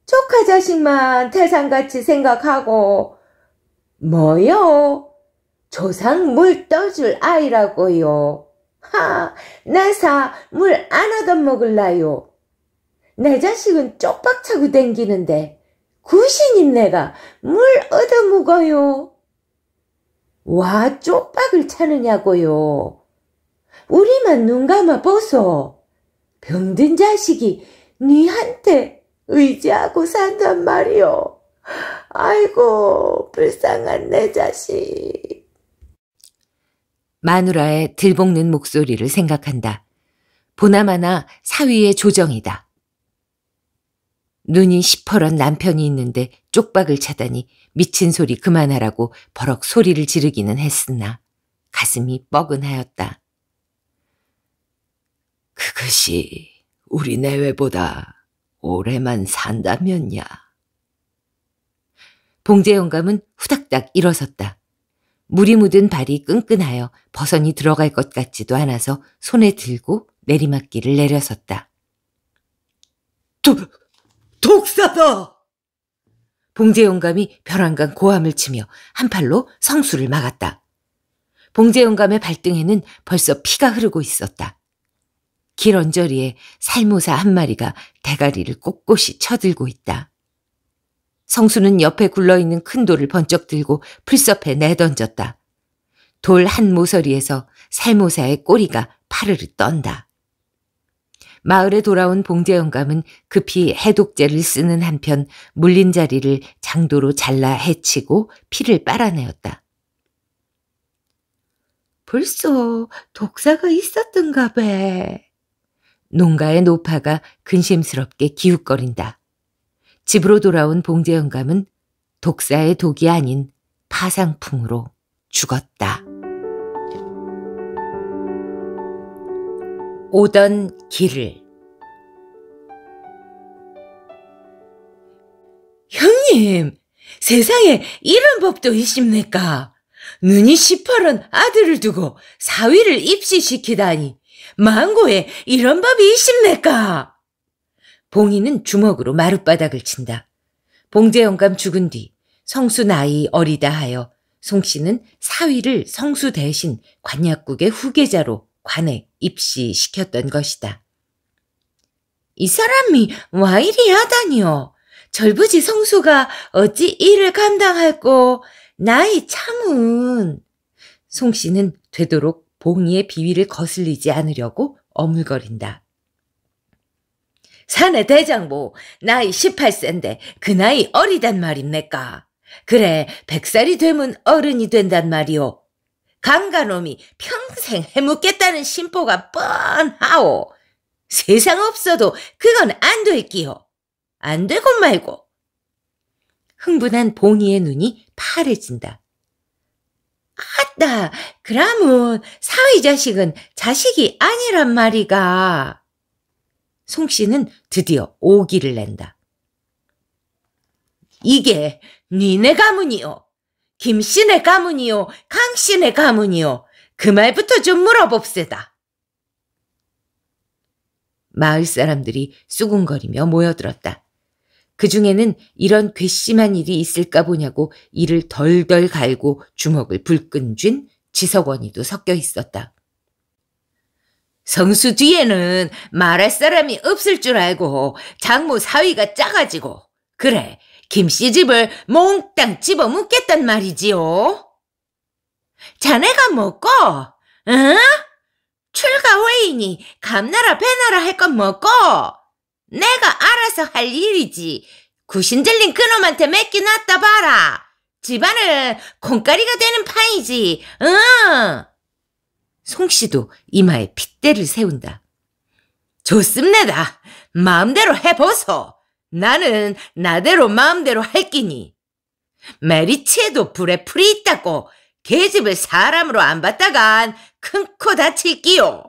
조카 자식만 태산같이 생각하고, 뭐요? 조상 물 떠줄 아이라고요. 하, 나사 물 안 얻어 먹을라요. 내 자식은 쪽박 차고 댕기는데 구신인 내가 물 얻어 먹어요. 와 쪽박을 차느냐고요. 우리만 눈 감아 보소. 병든 자식이 니한테 의지하고 산단 말이오. 아이고, 불쌍한 내 자식. 마누라의 들볶는 목소리를 생각한다. 보나마나 사위의 조정이다. 눈이 시퍼런 남편이 있는데 쪽박을 차다니 미친 소리 그만하라고 버럭 소리를 지르기는 했으나 가슴이 뻐근하였다. 그것이 우리 내외보다 오래만 산다면야. 봉제 영감은 후닥닥 일어섰다. 물이 묻은 발이 끈끈하여 버선이 들어갈 것 같지도 않아서 손에 들고 내리막길을 내려섰다. 도, 독사다! 봉제 영감이 벼랑간 고함을 치며 한 팔로 성수를 막았다. 봉제 영감의 발등에는 벌써 피가 흐르고 있었다. 길 언저리에 살모사 한 마리가 대가리를 꼿꼿이 쳐들고 있다. 성수는 옆에 굴러있는 큰 돌을 번쩍 들고 풀섭에 내던졌다. 돌 한 모서리에서 살모사의 꼬리가 파르르 떤다. 마을에 돌아온 봉제영감은 급히 해독제를 쓰는 한편 물린 자리를 장도로 잘라 해치고 피를 빨아내었다. 벌써 독사가 있었던가 봐. 농가의 노파가 근심스럽게 기웃거린다. 집으로 돌아온 봉재 영감은 독사의 독이 아닌 파상풍으로 죽었다. 오던 길을 형님, 세상에 이런 법도 있습니까? 눈이 시퍼런 아들을 두고 사위를 입시시키다니 망고에 이런 법이있습니까 봉이는 주먹으로 마룻바닥을 친다. 봉제 영감 죽은 뒤 성수 나이 어리다 하여 송씨는 사위를 성수 대신 관약국의 후계자로 관에 입시시켰던 것이다. 이 사람이 와 이리 하다니요. 절부지 성수가 어찌 일을 감당할꼬 나이 참은. 송씨는 되도록 봉이의 비위를 거슬리지 않으려고 어물거린다. 사내 대장보 나이 18세인데 그 나이 어리단 말입니까? 그래 백살이 되면 어른이 된단 말이오. 강간놈이 평생 해묵겠다는 심보가 뻔하오. 세상 없어도 그건 안될끼요안 되고 말고. 흥분한 봉이의 눈이 파래진다. 아따, 그러면 사위 자식은 자식이 아니란 말이가. 송 씨는 드디어 오기를 낸다. 이게 니네 가문이요. 김 씨네 가문이요. 강 씨네 가문이요. 그 말부터 좀 물어봅세다. 마을 사람들이 수군거리며 모여들었다. 그 중에는 이런 괘씸한 일이 있을까 보냐고 이를 덜덜 갈고 주먹을 불끈 쥔 지석원이도 섞여 있었다. 성수 뒤에는 말할 사람이 없을 줄 알고 장모 사위가 짜가지고 그래 김씨 집을 몽땅 집어먹겠단 말이지요. 자네가 먹고 응? 출가 회인이 감나라 배나라 할 건 먹고 내가 알아서 할 일이지. 구신절린 그놈한테 맡겨놨다 봐라. 집안은 콩가리가 되는 판이지 응. 송씨도 이마에 핏대를 세운다. 좋습니다. 마음대로 해보소. 나는 나대로 마음대로 할 끼니. 메리치에도 불에 풀이 있다고 계집을 사람으로 안 봤다간 큰코 다칠끼요.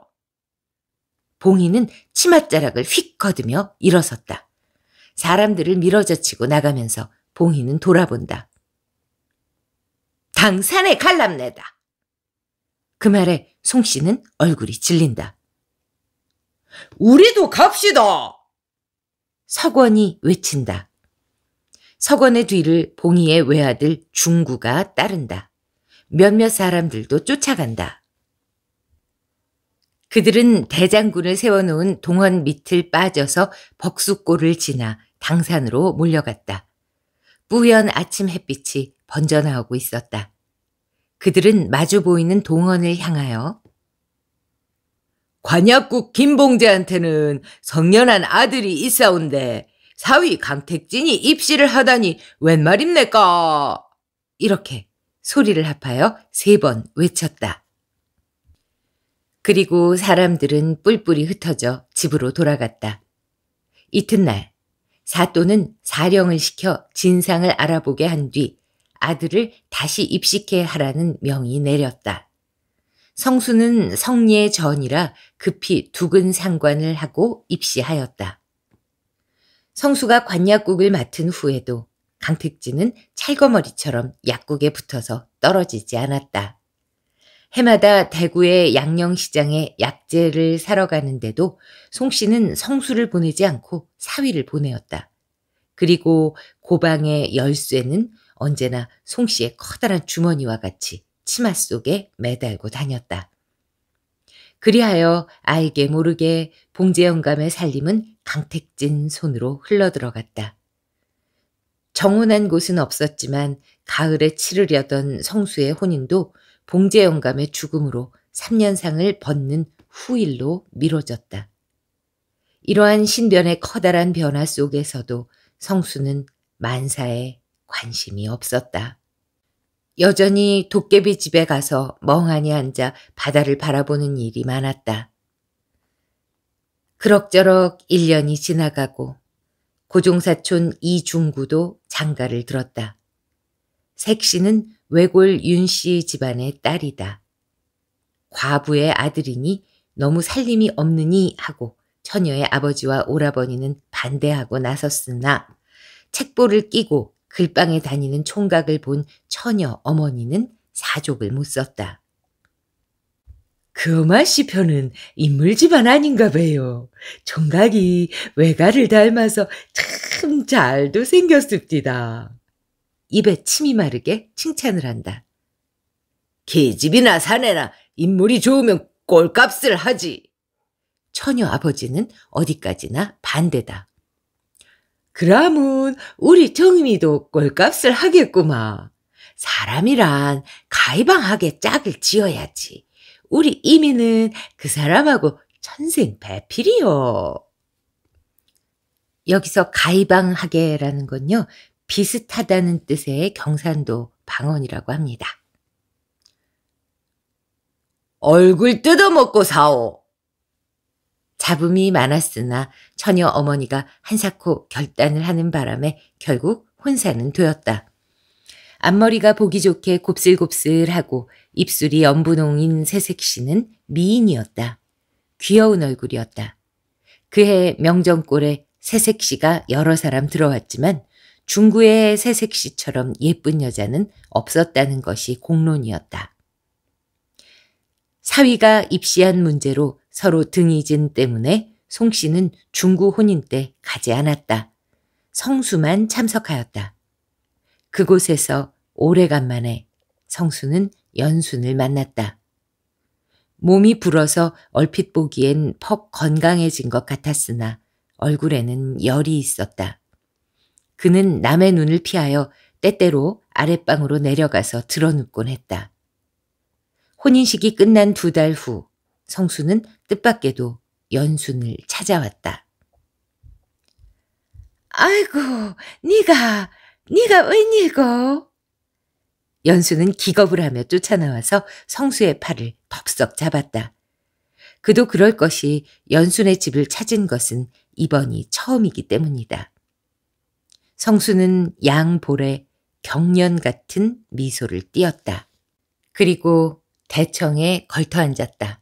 봉이는 치맛자락을 휙 거두며 일어섰다. 사람들을 밀어젖히고 나가면서 봉이는 돌아본다. 당산에 갈랍내다. 그 말에 송 씨는 얼굴이 질린다. 우리도 갑시다! 석원이 외친다. 석원의 뒤를 봉이의 외아들 중구가 따른다. 몇몇 사람들도 쫓아간다. 그들은 대장군을 세워놓은 동원 밑을 빠져서 벅수골을 지나 당산으로 몰려갔다. 뿌연 아침 햇빛이 번져나오고 있었다. 그들은 마주 보이는 동원을 향하여 관약국 김봉재한테는 성년한 아들이 있사온데 사위 강택진이 입시를 하다니 웬 말입니까? 이렇게 소리를 합하여 세 번 외쳤다. 그리고 사람들은 뿔뿔이 흩어져 집으로 돌아갔다. 이튿날 사또는 사령을 시켜 진상을 알아보게 한 뒤 아들을 다시 입식해 하라는 명이 내렸다. 성수는 성례 전이라 급히 두근 상관을 하고 입시하였다. 성수가 관약국을 맡은 후에도 강택진은 찰거머리처럼 약국에 붙어서 떨어지지 않았다. 해마다 대구의 양령시장에 약재를 사러 가는데도 송 씨는 성수를 보내지 않고 사위를 보내었다. 그리고 고방의 열쇠는 언제나 송 씨의 커다란 주머니와 같이 치마 속에 매달고 다녔다. 그리하여 알게 모르게 봉제영감의 살림은 강택진 손으로 흘러들어갔다. 정혼한 곳은 없었지만 가을에 치르려던 성수의 혼인도 봉제 영감의 죽음으로 3년상을 벗는 후일로 미뤄졌다. 이러한 신변의 커다란 변화 속에서도 성수는 만사에 관심이 없었다. 여전히 도깨비 집에 가서 멍하니 앉아 바다를 바라보는 일이 많았다. 그럭저럭 1년이 지나가고 고종사촌 이중구도 장가를 들었다. 색시는 외골 윤씨 집안의 딸이다. 과부의 아들이니 너무 살림이 없느니 하고 처녀의 아버지와 오라버니는 반대하고 나섰으나 책보를 끼고 글방에 다니는 총각을 본 처녀 어머니는 사족을 못 썼다. 그 금아씨 편은 인물 집안 아닌가 봐요. 총각이 외가를 닮아서 참 잘도 생겼습니다. 입에 침이 마르게 칭찬을 한다. 계집이나 사내나 인물이 좋으면 꼴값을 하지. 처녀 아버지는 어디까지나 반대다. 그라문 우리 정미도 꼴값을 하겠구마. 사람이란 가이방하게 짝을 지어야지. 우리 이미는 그 사람하고 천생 배필이요. 여기서 가이방하게라는 건요. 비슷하다는 뜻의 경산도 방언이라고 합니다. 얼굴 뜯어먹고 사오. 잡음이 많았으나 처녀 어머니가 한사코 결단을 하는 바람에 결국 혼사는 되었다. 앞머리가 보기 좋게 곱슬곱슬하고 입술이 연분홍인 새색씨는 미인이었다. 귀여운 얼굴이었다. 그해 명정골에 새색씨가 여러 사람 들어왔지만 중구의 새색 시처럼 예쁜 여자는 없었다는 것이 공론이었다. 사위가 입시한 문제로 서로 등이진 때문에 송 씨는 중구 혼인 때 가지 않았다. 성수만 참석하였다. 그곳에서 오래간만에 성수는 연순을 만났다. 몸이 불어서 얼핏 보기엔 퍽 건강해진 것 같았으나 얼굴에는 열이 있었다. 그는 남의 눈을 피하여 때때로 아랫방으로 내려가서 드러눕곤 했다. 혼인식이 끝난 두 달 후 성수는 뜻밖에도 연순을 찾아왔다. 아이고, 네가, 네가 웬일고? 연수는 기겁을 하며 쫓아나와서 성수의 팔을 덥석 잡았다. 그도 그럴 것이 연순의 집을 찾은 것은 이번이 처음이기 때문이다. 성수는 양볼에 경련 같은 미소를 띄었다. 그리고 대청에 걸터앉았다.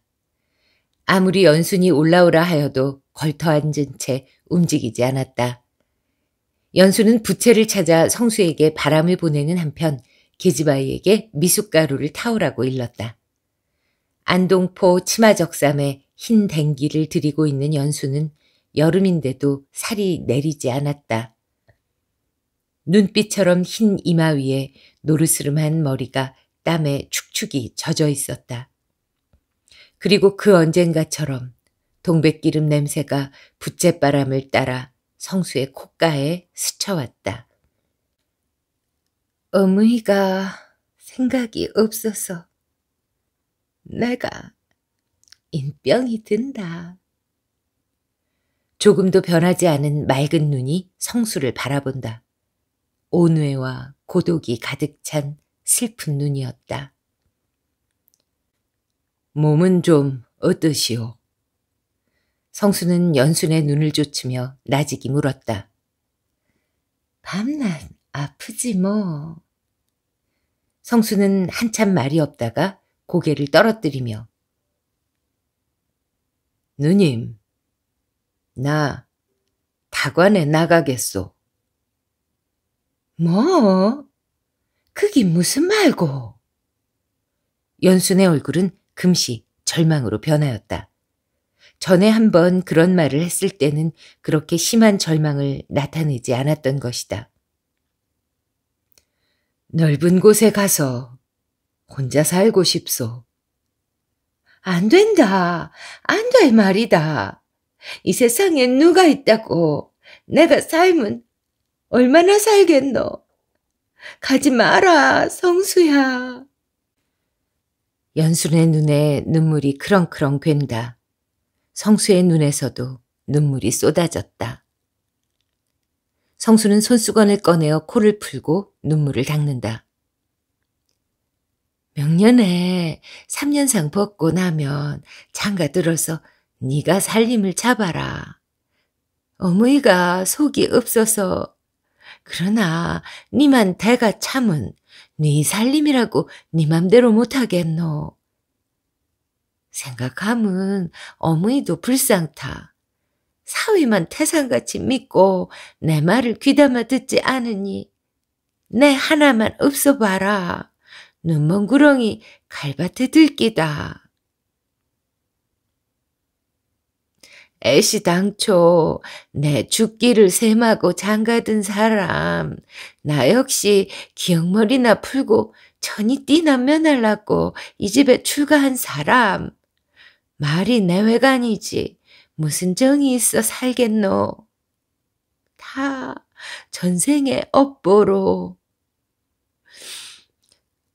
아무리 연순이 올라오라 하여도 걸터앉은 채 움직이지 않았다. 연수는 부채를 찾아 성수에게 바람을 보내는 한편 계집아이에게 미숫가루를 타오라고 일렀다. 안동포 치마적삼에 흰 댕기를 들이고 있는 연수는 여름인데도 살이 내리지 않았다. 눈빛처럼 흰 이마 위에 노르스름한 머리가 땀에 축축이 젖어 있었다. 그리고 그 언젠가처럼 동백기름 냄새가 붓채바람을 따라 성수의 코가에 스쳐왔다. 어머니가 생각이 없어서 내가 인병이 든다. 조금도 변하지 않은 맑은 눈이 성수를 바라본다. 온외와 고독이 가득 찬 슬픈 눈이었다. 몸은 좀 어떠시오? 성수는 연순의 눈을 쫓으며 나직이 물었다. 밤낮 아프지 뭐. 성수는 한참 말이 없다가 고개를 떨어뜨리며 누님, 나 다관에 나가겠소. 뭐? 그게 무슨 말고? 연순의 얼굴은 금시 절망으로 변하였다. 전에 한번 그런 말을 했을 때는 그렇게 심한 절망을 나타내지 않았던 것이다. 넓은 곳에 가서 혼자 살고 싶소. 안 된다. 안될 말이다. 이 세상에 누가 있다고. 내가 삶은 얼마나 살겠노? 가지 마라, 성수야. 연순의 눈에 눈물이 크렁크렁 괸다. 성수의 눈에서도 눈물이 쏟아졌다. 성수는 손수건을 꺼내어 코를 풀고 눈물을 닦는다. 명년에 3년상 벗고 나면 장가 들어서 네가 살림을 잡아라. 어머니가 속이 없어서 그러나 니만 대가 참은 네 살림이라고 네 맘대로 못하겠노. 생각함은 어머니도 불쌍타. 사위만 태산같이 믿고 내 말을 귀담아 듣지 않으니 내 하나만 없어봐라. 눈먼 구렁이 갈밭에 들기다. 애시 당초 내 죽기를 셈하고 장가든 사람 나 역시 기억머리나 풀고 천이 띠나 면할라고이 집에 출가한 사람 말이 내외관이지 무슨 정이 있어 살겠노 다 전생의 업보로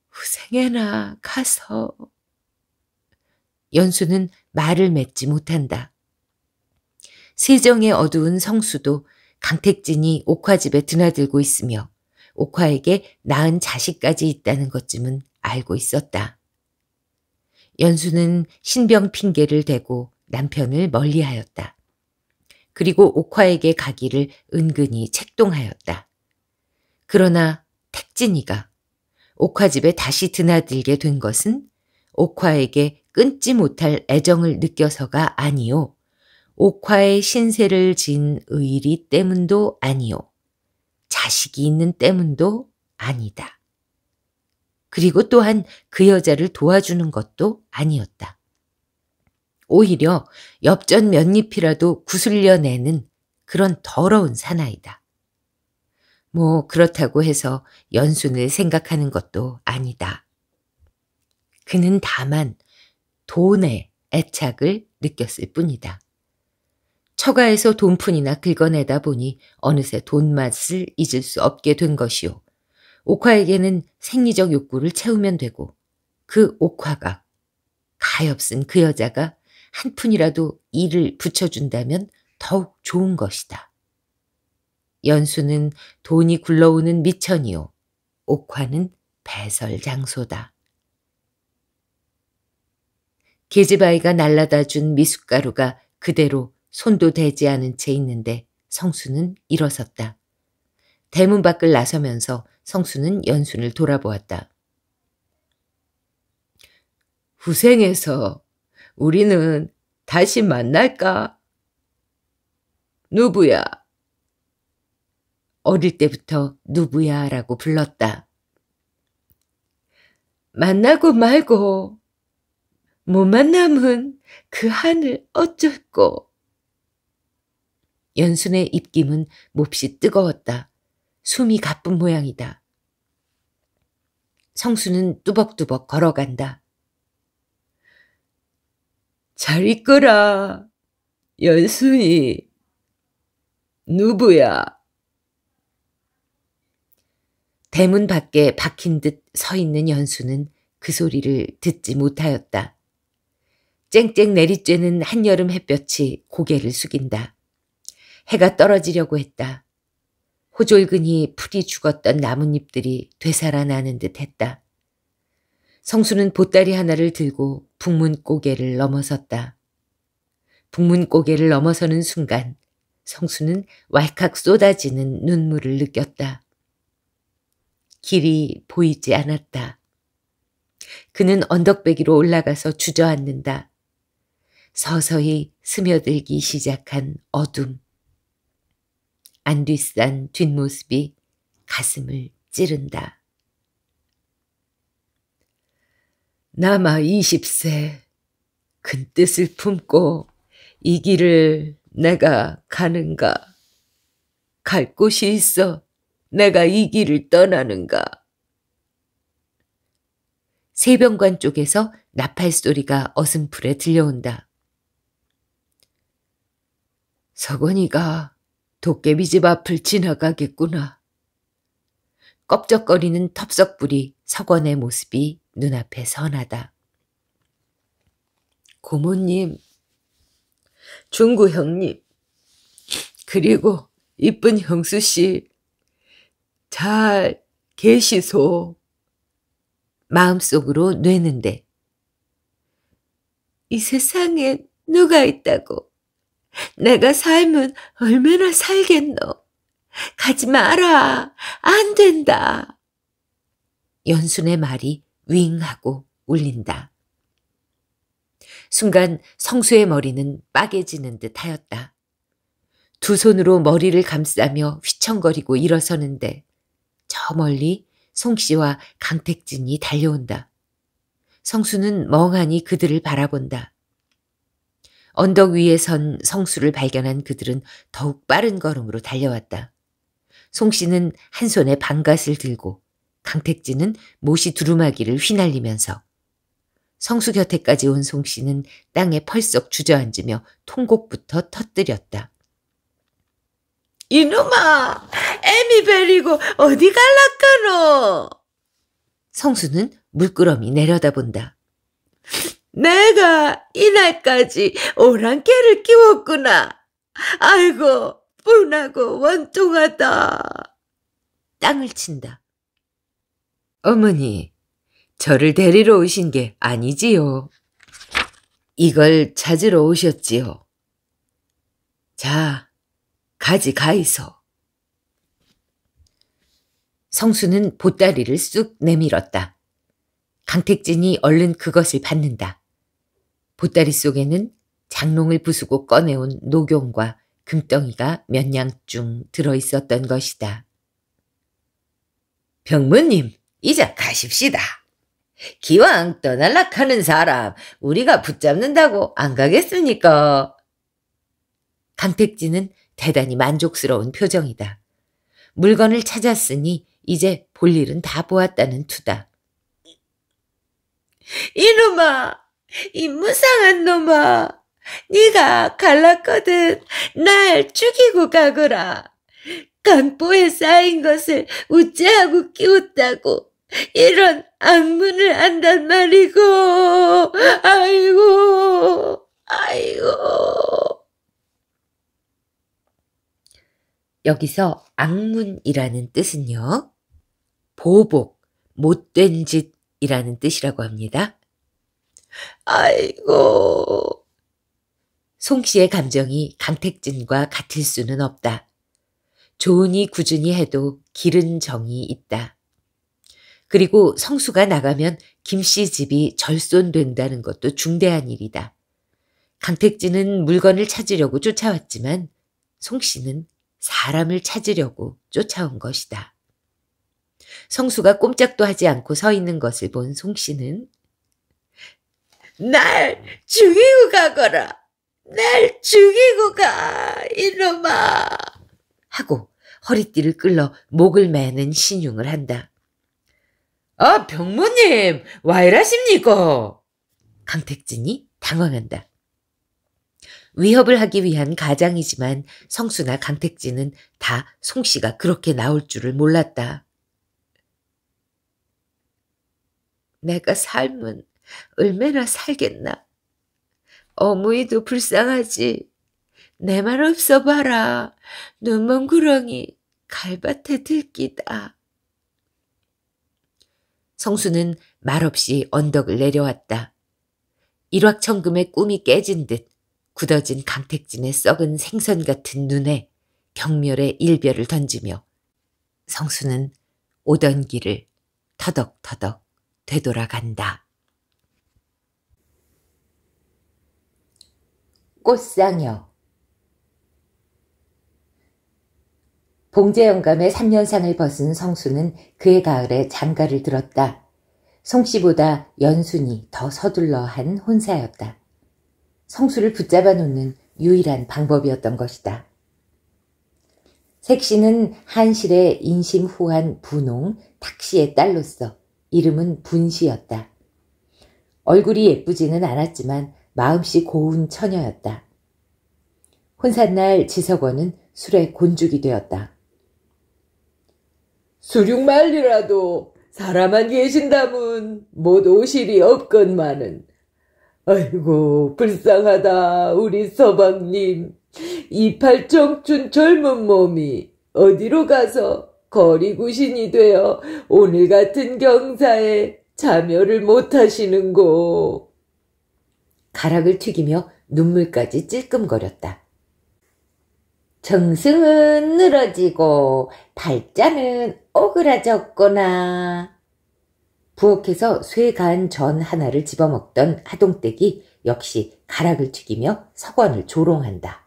후생에나 가서 연수는 말을 맺지 못한다. 세정의 어두운 성수도 강택진이 옥화집에 드나들고 있으며 옥화에게 낳은 자식까지 있다는 것쯤은 알고 있었다. 연수는 신병 핑계를 대고 남편을 멀리하였다. 그리고 옥화에게 가기를 은근히 책동하였다. 그러나 택진이가 옥화집에 다시 드나들게 된 것은 옥화에게 끊지 못할 애정을 느껴서가 아니요. 옥화의 신세를 진 의리 때문도 아니요. 자식이 있는 때문도 아니다. 그리고 또한 그 여자를 도와주는 것도 아니었다. 오히려 엽전 몇 잎이라도 구슬려내는 그런 더러운 사나이다. 뭐 그렇다고 해서 연순을 생각하는 것도 아니다. 그는 다만 돈에 애착을 느꼈을 뿐이다. 처가에서 돈푼이나 긁어내다 보니 어느새 돈 맛을 잊을 수 없게 된 것이요. 옥화에게는 생리적 욕구를 채우면 되고 그 옥화가 가엾은 그 여자가 한 푼이라도 이를 붙여준다면 더욱 좋은 것이다. 연수는 돈이 굴러오는 미천이요. 옥화는 배설 장소다. 계집아이가 날라다 준 미숫가루가 그대로 손도 대지 않은 채 있는데 성수는 일어섰다. 대문 밖을 나서면서 성수는 연순을 돌아보았다. 후생에서 우리는 다시 만날까? 누부야. 어릴 때부터 누부야라고 불렀다. 만나고 말고 못 만남은 그 한을 어쩔꼬. 연순의 입김은 몹시 뜨거웠다. 숨이 가쁜 모양이다. 성수는 뚜벅뚜벅 걸어간다. 잘 있거라, 연순이. 누구야? 대문 밖에 박힌 듯 서 있는 연수는 그 소리를 듣지 못하였다. 쨍쨍 내리쬐는 한여름 햇볕이 고개를 숙인다. 해가 떨어지려고 했다. 호졸근히 풀이 죽었던 나뭇잎들이 되살아나는 듯 했다. 성수는 보따리 하나를 들고 북문 고개를 넘어섰다. 북문 고개를 넘어서는 순간 성수는 왈칵 쏟아지는 눈물을 느꼈다. 길이 보이지 않았다. 그는 언덕배기로 올라가서 주저앉는다. 서서히 스며들기 시작한 어둠. 안뒷산 뒷모습이 가슴을 찌른다. 남아 20세 큰 뜻을 품고 이 길을 내가 가는가 갈 곳이 있어 내가 이 길을 떠나는가 세병관 쪽에서 나팔 소리가 어슴풀에 들려온다. 서건이가 도깨비집 앞을 지나가겠구나. 껍적거리는 텁석불이 석원의 모습이 눈앞에 선하다. 고모님, 중구 형님, 그리고 이쁜 형수 씨, 잘 계시소. 마음속으로 뇌는데 이 세상에 누가 있다고 내가 살면 얼마나 살겠노. 가지 마라. 안 된다. 연순의 말이 윙 하고 울린다. 순간 성수의 머리는 빠개지는 듯 하였다. 두 손으로 머리를 감싸며 휘청거리고 일어서는데 저 멀리 송씨와 강택진이 달려온다. 성수는 멍하니 그들을 바라본다. 언덕 위에 선 성수를 발견한 그들은 더욱 빠른 걸음으로 달려왔다. 송 씨는 한 손에 방갓을 들고 강택진은 못이 두루마기를 휘날리면서 성수 곁에까지 온송 씨는 땅에 펄썩 주저앉으며 통곡부터 터뜨렸다. 이놈아! 애미 베리고 어디 갈라까노 성수는 물끄러미 내려다본다. 내가 이날까지 오랑캐를 키웠구나 아이고, 분하고 원통하다. 땅을 친다. 어머니, 저를 데리러 오신 게 아니지요. 이걸 찾으러 오셨지요. 자, 가지 가이소. 성수는 보따리를 쑥 내밀었다. 강택진이 얼른 그것을 받는다. 보따리 속에는 장롱을 부수고 꺼내온 녹용과 금덩이가 몇 냥쯤 들어있었던 것이다. 병무님, 이제 가십시다. 기왕 떠날라 하는 사람 우리가 붙잡는다고 안 가겠습니까? 강택진은 대단히 만족스러운 표정이다. 물건을 찾았으니 이제 볼 일은 다 보았다는 투다. 이놈아! 이 무상한 놈아, 네가 갈랐거든 날 죽이고 가거라. 강포에 쌓인 것을 우째하고 끼웠다고 이런 악문을 한단 말이고 아이고 아이고 여기서 악문이라는 뜻은요 보복 못된 짓이라는 뜻이라고 합니다. 아이고. 송 씨의 감정이 강택진과 같을 수는 없다. 좋으니 꾸준히 해도 길은 정이 있다. 그리고 성수가 나가면 김씨 집이 절손된다는 것도 중대한 일이다. 강택진은 물건을 찾으려고 쫓아왔지만 송 씨는 사람을 찾으려고 쫓아온 것이다. 성수가 꼼짝도 하지 않고 서 있는 것을 본 송 씨는 날 죽이고 가거라. 날 죽이고 가, 이놈아. 하고 허리띠를 끌러 목을 매는 신용을 한다. 아, 병모님, 와 이라십니까? 강택진이 당황한다. 위협을 하기 위한 가장이지만 성수나 강택진은 다 송씨가 그렇게 나올 줄을 몰랐다. 내가 삶은 얼마나 살겠나. 어무이도 불쌍하지. 내 말 없어 봐라. 눈먼 구렁이 갈밭에 들기다. 성수는 말없이 언덕을 내려왔다. 일확천금의 꿈이 깨진 듯 굳어진 강택진의 썩은 생선 같은 눈에 경멸의 일별을 던지며 성수는 오던 길을 터덕터덕 되돌아간다. 꽃상여 봉제 영감의 3년상을 벗은 성수는 그해 가을에 장가를 들었다. 송씨보다 연순이 더 서둘러 한 혼사였다. 성수를 붙잡아 놓는 유일한 방법이었던 것이다. 색씨는 한실의 인심 후한 분홍 탁씨의 딸로서 이름은 분씨였다. 얼굴이 예쁘지는 않았지만 마음씨 고운 처녀였다. 혼삿날 지석원은 술에 곤죽이 되었다. 수륙말리라도 사람만 계신다면 못 오실이 없건만은. 아이고 불쌍하다 우리 서방님. 이팔 청춘 젊은 몸이 어디로 가서 거리구신이 되어 오늘 같은 경사에 참여를 못하시는고. 가락을 튀기며 눈물까지 찔끔거렸다. 정승은 늘어지고 발자는 오그라졌거나. 부엌에서 쇠간 전 하나를 집어먹던 하동댁이 역시 가락을 튀기며 석원을 조롱한다.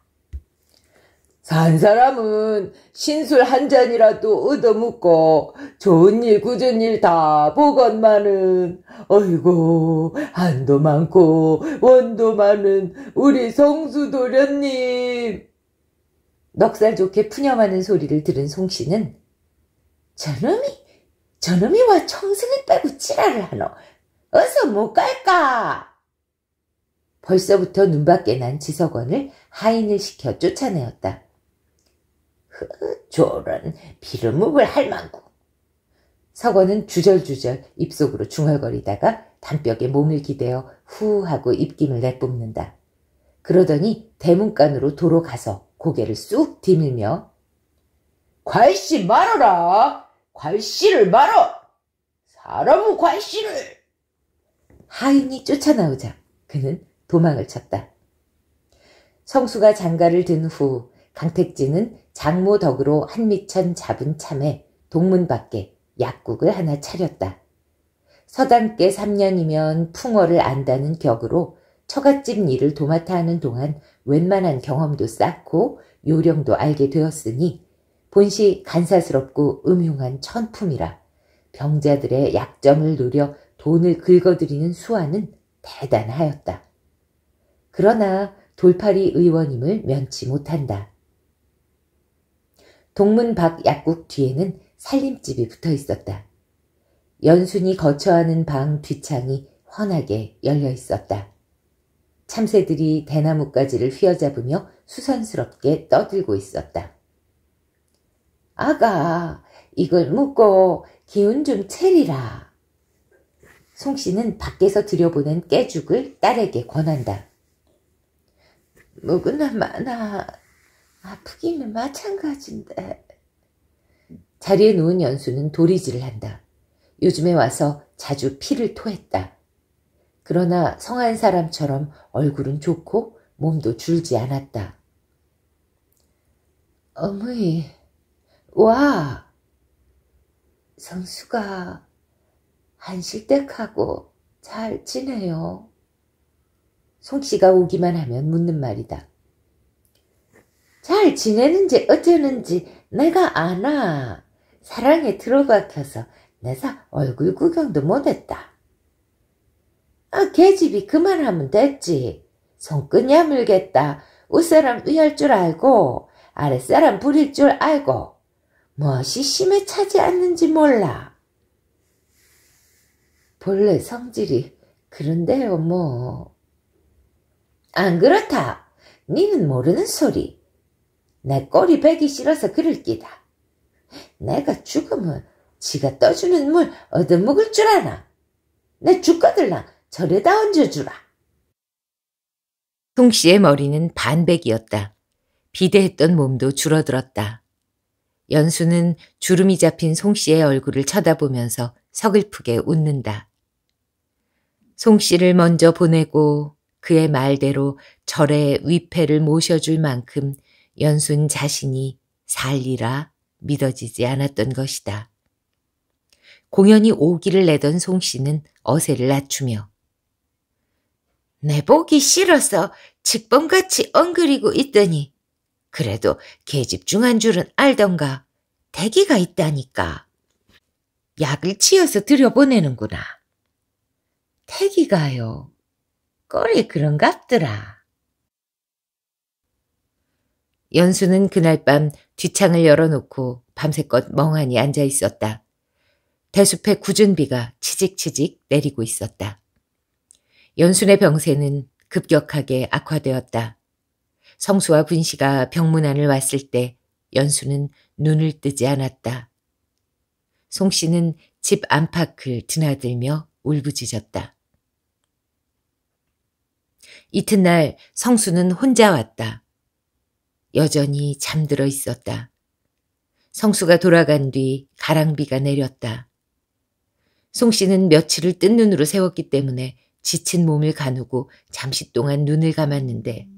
산 사람은 신술 한 잔이라도 얻어먹고 좋은 일 굳은 일 다 보건만은 어이고 한도 많고 원도 많은 우리 성수 도련님 넉살 좋게 푸념하는 소리를 들은 송씨는 저놈이 저놈이 와 청승을 빼고 치라를 하노 어서 못 갈까 벌써부터 눈밖에 난 지석원을 하인을 시켜 쫓아내었다. 그, 그 저런 비름묵을할만구 서건은 주절주절 입속으로 중얼거리다가 담벽에 몸을 기대어 후 하고 입김을 내뿜는다. 그러더니 대문간으로 도로 가서 고개를 쑥 디밀며 괄씨 말어라! 괄씨를 말어! 사람은 괄씨를! 하인이 쫓아나오자 그는 도망을 쳤다. 성수가 장가를 든후 강택진은 장모 덕으로 한미천 잡은 참에 동문 밖에 약국을 하나 차렸다. 서당께 3년이면 풍어를 안다는 격으로 처갓집 일을 도맡아 하는 동안 웬만한 경험도 쌓고 요령도 알게 되었으니 본시 간사스럽고 음흉한 천품이라 병자들의 약점을 노려 돈을 긁어들이는 수완은 대단하였다. 그러나 돌팔이 의원임을 면치 못한다. 동문 밖 약국 뒤에는 살림집이 붙어 있었다. 연순이 거처하는 방 뒷창이 훤하게 열려 있었다. 참새들이 대나무가지를 휘어잡으며 수선스럽게 떠들고 있었다. 아가, 이걸 묶어 기운 좀채리라송 씨는 밖에서 들여보낸 깨죽을 딸에게 권한다. 묵은나 마나 아프기는 마찬가지인데. 자리에 누운 연수는 도리질을 한다. 요즘에 와서 자주 피를 토했다. 그러나 성한 사람처럼 얼굴은 좋고 몸도 줄지 않았다. 어머니, 와! 성수가 한실댁하고 잘 지내요. 송씨가 오기만 하면 묻는 말이다. 잘 지내는지 어쩌는지 내가 아나. 사랑에 들어박혀서 내사 얼굴 구경도 못했다. 아, 개집이 그만하면 됐지. 손끝 야물겠다. 윗사람 위할 줄 알고 아랫사람 부릴 줄 알고 무엇이 심에 차지 않는지 몰라. 본래 성질이 그런데요, 뭐. 안 그렇다. 니는 모르는 소리. 내 꼬리 베기 싫어서 그럴 끼다. 내가 죽으면 지가 떠주는 물 얻어먹을 줄 아나. 내 죽거들랑 절에다 얹어주라. 송씨의 머리는 반백이었다. 비대했던 몸도 줄어들었다. 연수는 주름이 잡힌 송씨의 얼굴을 쳐다보면서 서글프게 웃는다. 송씨를 먼저 보내고 그의 말대로 절에 위패를 모셔줄 만큼 연순 자신이 살리라 믿어지지 않았던 것이다. 공연이 오기를 내던 송 씨는 어세를 낮추며 내보기 싫어서 직범같이 엉그리고 있더니 그래도 계집중한 줄은 알던가 대기가 있다니까. 약을 치어서 들여보내는구나. 태기가요. 꼴이 그런갑더라. 연수는 그날 밤뒷창을 열어놓고 밤새껏 멍하니 앉아 있었다. 대숲에 굳은 비가 치직치직 내리고 있었다. 연순의 병세는 급격하게 악화되었다. 성수와 분씨가 병문안을 왔을 때 연수는 눈을 뜨지 않았다. 송씨는 집 안팎을 드나들며 울부짖었다. 이튿날 성수는 혼자 왔다. 여전히 잠들어 있었다. 성수가 돌아간 뒤 가랑비가 내렸다. 송 씨는 며칠을 뜬 눈으로 세웠기 때문에 지친 몸을 가누고 잠시 동안 눈을 감았는데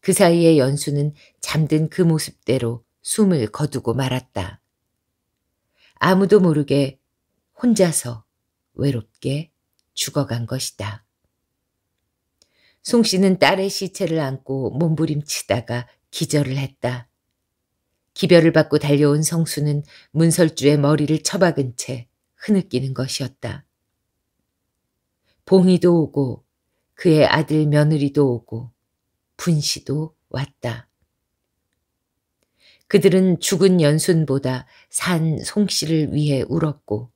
그 사이에 연수는 잠든 그 모습대로 숨을 거두고 말았다. 아무도 모르게 혼자서 외롭게 죽어간 것이다. 송 씨는 딸의 시체를 안고 몸부림치다가 기절을 했다. 기별을 받고 달려온 성수는 문설주의 머리를 처박은 채 흐느끼는 것이었다. 봉이도 오고 그의 아들 며느리도 오고 분씨도 왔다. 그들은 죽은 연순보다 산 송씨를 위해 울었고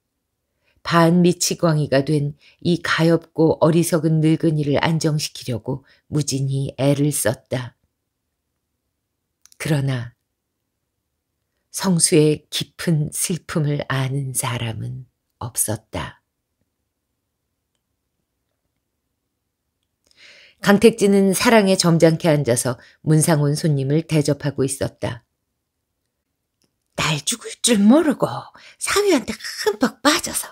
반미치광이가 된 이 가엾고 어리석은 늙은이를 안정시키려고 무진히 애를 썼다. 그러나 성수의 깊은 슬픔을 아는 사람은 없었다. 강택진은 사랑에 점잖게 앉아서 문상훈 손님을 대접하고 있었다. 날 죽을 줄 모르고 사위한테 흠뻑 빠져서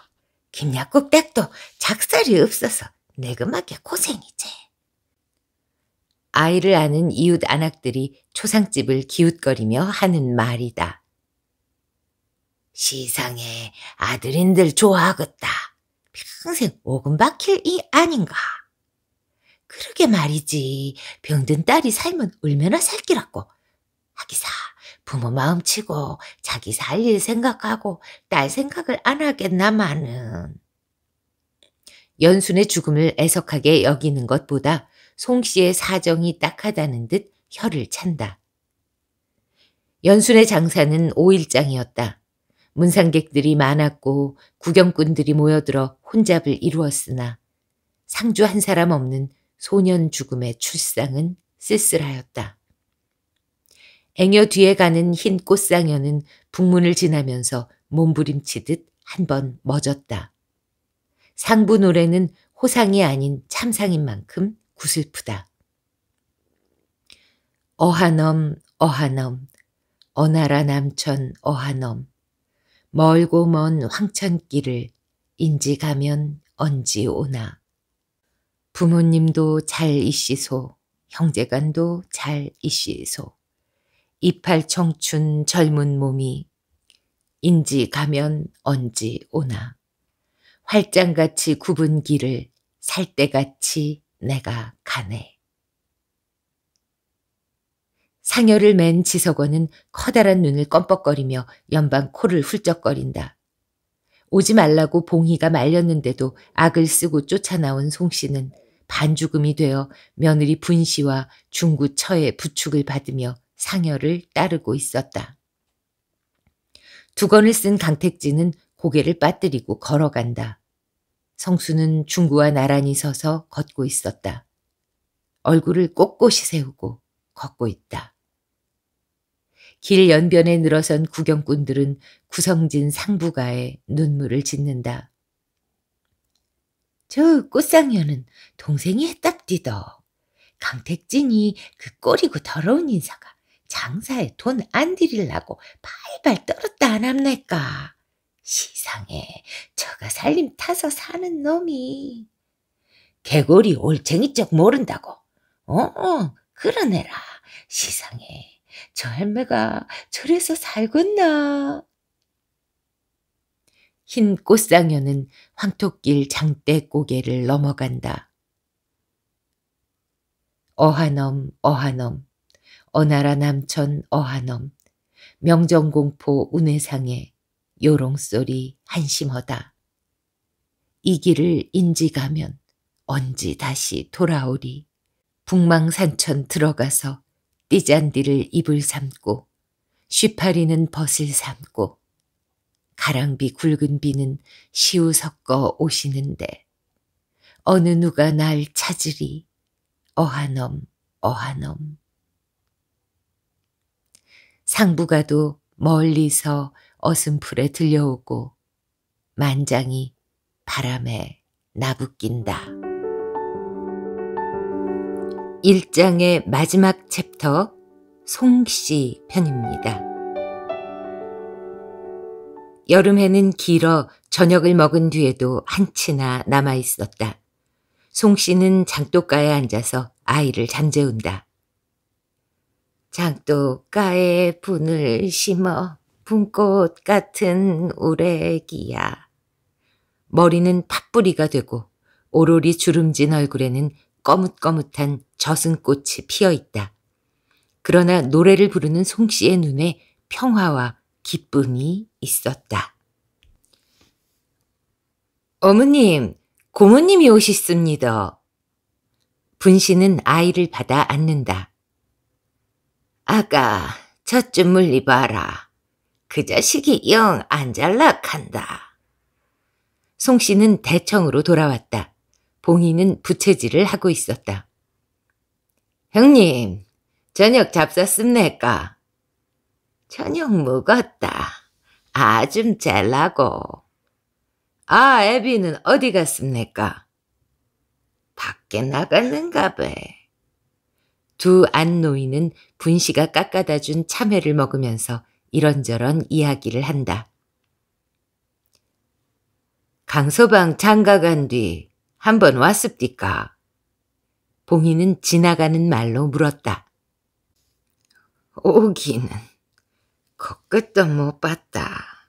김약국댁도 작살이 없어서 내금하게 고생이지. 아이를 아는 이웃 아낙들이 초상집을 기웃거리며 하는 말이다. 시상에 아들인들 좋아하겠다. 평생 오금 박힐 이 아닌가. 그러게 말이지. 병든 딸이 살면 얼마나 살기라고. 하기사 부모 마음치고 자기 살 일 생각하고 딸 생각을 안 하겠나마는. 연순의 죽음을 애석하게 여기는 것보다 송 씨의 사정이 딱하다는 듯 혀를 찬다. 연순의 장사는 5일장이었다. 문상객들이 많았고 구경꾼들이 모여들어 혼잡을 이루었으나 상주 한 사람 없는 소년 죽음의 출상은 쓸쓸하였다. 앵여 뒤에 가는 흰 꽃상여는 북문을 지나면서 몸부림치듯 한 번 멎었다. 상부 노래는 호상이 아닌 참상인 만큼 구슬프다. 어하넘 어하넘 어나라 남천 어하넘 멀고 먼 황찬 길을 인지 가면 언지 오나 부모님도 잘 이씨소 형제간도 잘 이씨소 이팔 청춘 젊은 몸이 인지 가면 언지 오나 활장같이 굽은 길을 살때같이 내가 가네. 상여를 맨 지석원은 커다란 눈을 껌뻑거리며 연방 코를 훌쩍거린다. 오지 말라고 봉희가 말렸는데도 악을 쓰고 쫓아나온 송씨는 반죽음이 되어 며느리 분씨와 중구 처의 부축을 받으며 상여를 따르고 있었다. 두건을 쓴 강택진은 고개를 빠뜨리고 걸어간다. 성수는 중구와 나란히 서서 걷고 있었다. 얼굴을 꼿꼿이 세우고 걷고 있다. 길 연변에 늘어선 구경꾼들은 구성진 상부가에 눈물을 짓는다. 저 꽃상녀는 동생이 했답디더. 강택진이 그 꼬리고 더러운 인사가 장사에 돈 안 들일라고 발발 떨었다 안 합니까? 시상에 저가 살림 타서 사는 놈이 개구리 올챙이쪽 모른다고 어그러네라 어, 시상에 저 할매가 절에서 살겄나 흰 꽃상여는 황토길 장대 고개를 넘어간다. 어하넘 어하넘 어나라 남천 어하넘 명정공포 운해상에 요롱소리 한심하다. 이 길을 인지가면 언제 다시 돌아오리. 북망산천 들어가서 띠잔디를 입을 삼고 쉬파리는 벗을 삼고 가랑비 굵은 비는 시우 섞어 오시는데 어느 누가 날 찾으리 어하넘 어하넘 상부가도 멀리서 어슴풀에 들려오고 만장이 바람에 나부낀다. 일장의 마지막 챕터 송씨 편입니다. 여름에는 길어 저녁을 먹은 뒤에도 한치나 남아 있었다. 송씨는 장독가에 앉아서 아이를 잠재운다. 장독가에 분을 심어 분꽃 같은 우레기야. 머리는 팥뿌리가 되고 오로리 주름진 얼굴에는 거뭇거뭇한 저승 꽃이 피어 있다. 그러나 노래를 부르는 송씨의 눈에 평화와 기쁨이 있었다. 어머님, 고모님이 오셨습니다. 분신은 아이를 받아 앉는다. 아가, 저좀 물리봐라. 그 자식이 영안 잘락한다. 송 씨는 대청으로 돌아왔다. 봉이는 부채질을 하고 있었다. 형님, 저녁 잡쌌습니까? 저녁 먹었다. 아줌 잘라고. 아, 애비는 어디 갔습니까? 밖에 나갔는가 봐. 두 안노인은 분씨가 깎아다 준 참외를 먹으면서 이런저런 이야기를 한다. 강서방 장가간 뒤 한번 왔습디까? 봉이는 지나가는 말로 물었다. 오기는 거끝도 못 봤다.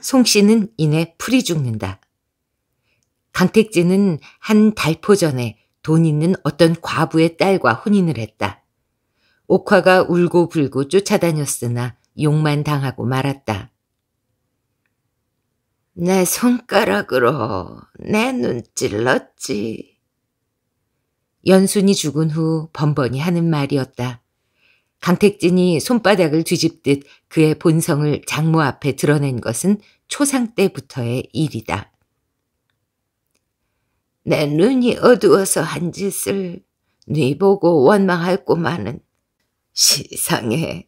송 씨는 이내 풀이 죽는다. 강택진은 한 달포 전에 돈 있는 어떤 과부의 딸과 혼인을 했다. 옥화가 울고 불고 쫓아다녔으나 욕만 당하고 말았다. 내 손가락으로 내 눈 찔렀지. 연순이 죽은 후 번번이 하는 말이었다. 강택진이 손바닥을 뒤집듯 그의 본성을 장모 앞에 드러낸 것은 초상 때부터의 일이다. 내 눈이 어두워서 한 짓을 네 보고 원망할 꼬마는 시상에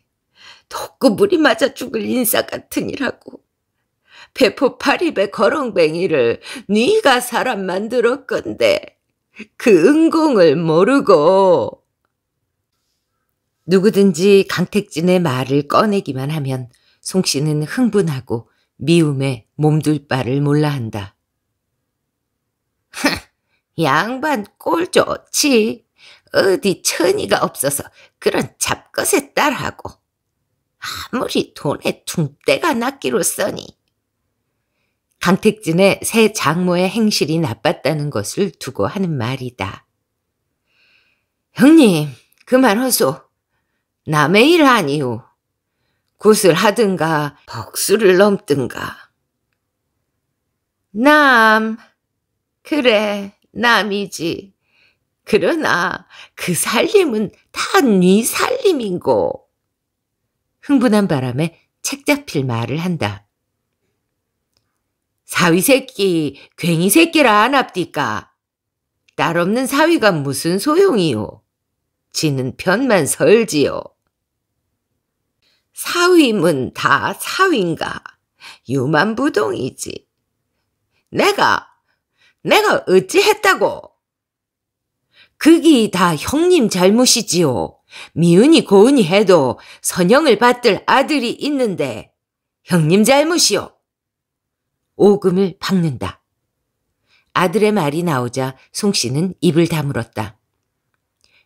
독구물이 맞아 죽을 인사 같으니라고. 배포 파리배 거렁뱅이를 네가 사람 만들었건데 그 은공을 모르고 누구든지 강택진의 말을 꺼내기만 하면 송씨는 흥분하고 미움에 몸둘 바를 몰라한다. 양반 꼴 좋지. 어디 천이가 없어서 그런 잡것에 따라하고 아무리 돈에 둥대가 났기로 써니. 강택진의 새 장모의 행실이 나빴다는 것을 두고 하는 말이다. 형님, 그만하소. 남의 일 아니오. 굿을 하든가 벅수를 넘든가. 남, 그래, 남이지. 그러나 그 살림은 다 네 살림인고. 흥분한 바람에 책 잡힐 말을 한다. 사위 새끼, 괭이 새끼라 안 합디까? 딸 없는 사위가 무슨 소용이요? 지는 편만 설지요. 사위면 다 사위인가? 유만부동이지. 내가, 내가 어찌 했다고? 그게 다 형님 잘못이지요. 미운이고운이 해도 선영을 받들 아들이 있는데 형님 잘못이요. 오금을 박는다. 아들의 말이 나오자 송씨는 입을 다물었다.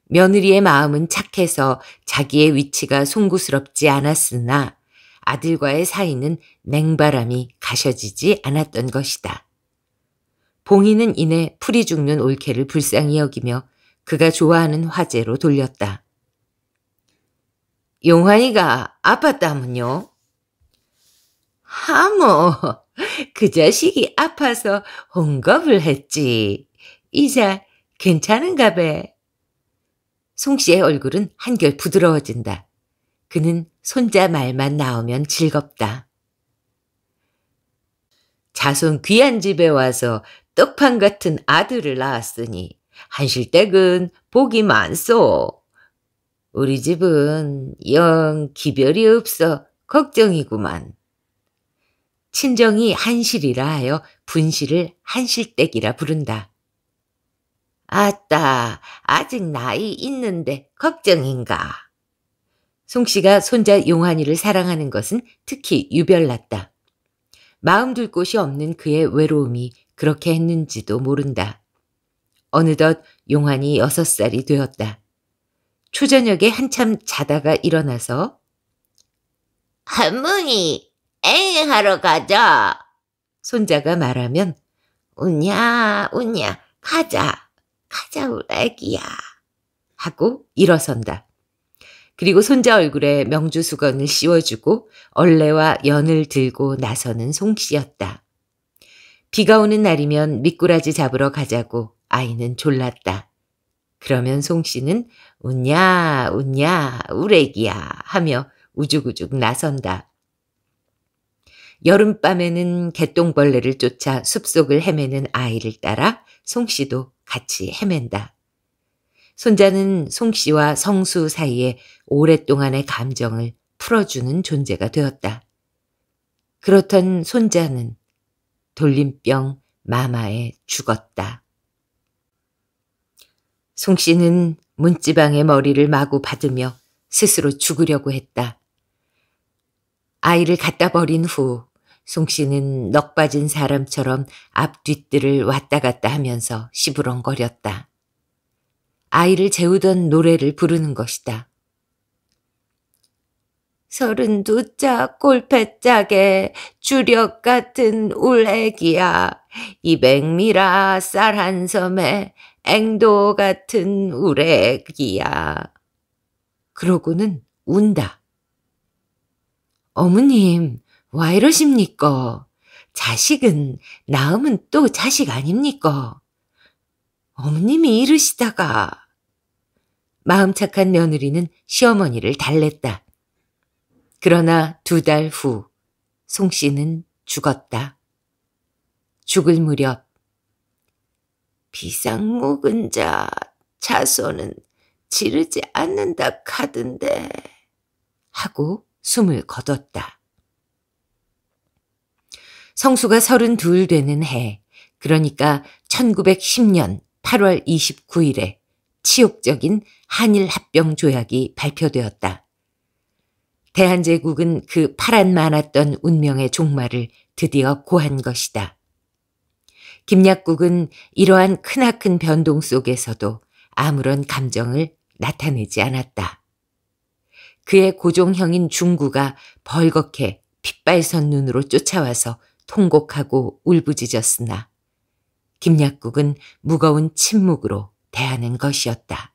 며느리의 마음은 착해서 자기의 위치가 송구스럽지 않았으나 아들과의 사이는 냉바람이 가셔지지 않았던 것이다. 봉이는 이내 풀이 죽는 올케를 불쌍히 여기며 그가 좋아하는 화제로 돌렸다. 용환이가 아팠다면요? 하모, 그 자식이 아파서 혼겁을 했지. 이자 괜찮은가 배. 송 씨의 얼굴은 한결 부드러워진다. 그는 손자 말만 나오면 즐겁다. 자손 귀한 집에 와서 떡판 같은 아들을 낳았으니 한실댁은 복이 많소. 우리 집은 영 기별이 없어 걱정이구만. 친정이 한실이라 하여 분실을 한실댁이라 부른다. 아따, 아직 나이 있는데 걱정인가. 송씨가 손자 용환이를 사랑하는 것은 특히 유별났다. 마음 둘 곳이 없는 그의 외로움이 그렇게 했는지도 모른다. 어느덧 용환이 여섯 살이 되었다. 초저녁에 한참 자다가 일어나서 할머니, 앵 하러 가자. 손자가 말하면 우냐, 우냐, 가자, 가자, 우리 애기야. 하고 일어선다. 그리고 손자 얼굴에 명주 수건을 씌워주고 얼레와 연을 들고 나서는 송씨였다. 비가 오는 날이면 미꾸라지 잡으러 가자고 아이는 졸랐다. 그러면 송씨는 웃냐, 웃냐, 우레기야 하며 우죽우죽 나선다. 여름밤에는 개똥벌레를 쫓아 숲속을 헤매는 아이를 따라 송씨도 같이 헤맨다. 손자는 송씨와 성수 사이에 오랫동안의 감정을 풀어주는 존재가 되었다. 그렇던 손자는 돌림병 마마에 죽었다. 송씨는 문지방의 머리를 마구 받으며 스스로 죽으려고 했다. 아이를 갖다 버린 후 송씨는 넋 빠진 사람처럼 앞뒤뜰을 왔다 갔다 하면서 시부렁거렸다. 아이를 재우던 노래를 부르는 것이다. 서른두 짝 골패짝에 주력 같은 울애기야 이백미라 쌀 한 섬에 앵도 같은 우레기야. 그러고는 운다. 어머님, 와 이러십니까? 자식은, 나음은또 자식 아닙니까? 어머님이 이러시다가. 마음 착한 며느리는 시어머니를 달랬다. 그러나 두 달 후, 송 씨는 죽었다. 죽을 무렵 비상 묵은 자 자손은 지르지 않는다 카던데 하고 숨을 거뒀다. 성수가 32 되는 해 그러니까 1910년 8월 29일에 치욕적인 한일 합병 조약이 발표되었다. 대한제국은 그 파란 많았던 운명의 종말을 드디어 고한 것이다. 김약국은 이러한 크나큰 변동 속에서도 아무런 감정을 나타내지 않았다. 그의 고종형인 중구가 벌겋게 핏발선 눈으로 쫓아와서 통곡하고 울부짖었으나 김약국은 무거운 침묵으로 대하는 것이었다.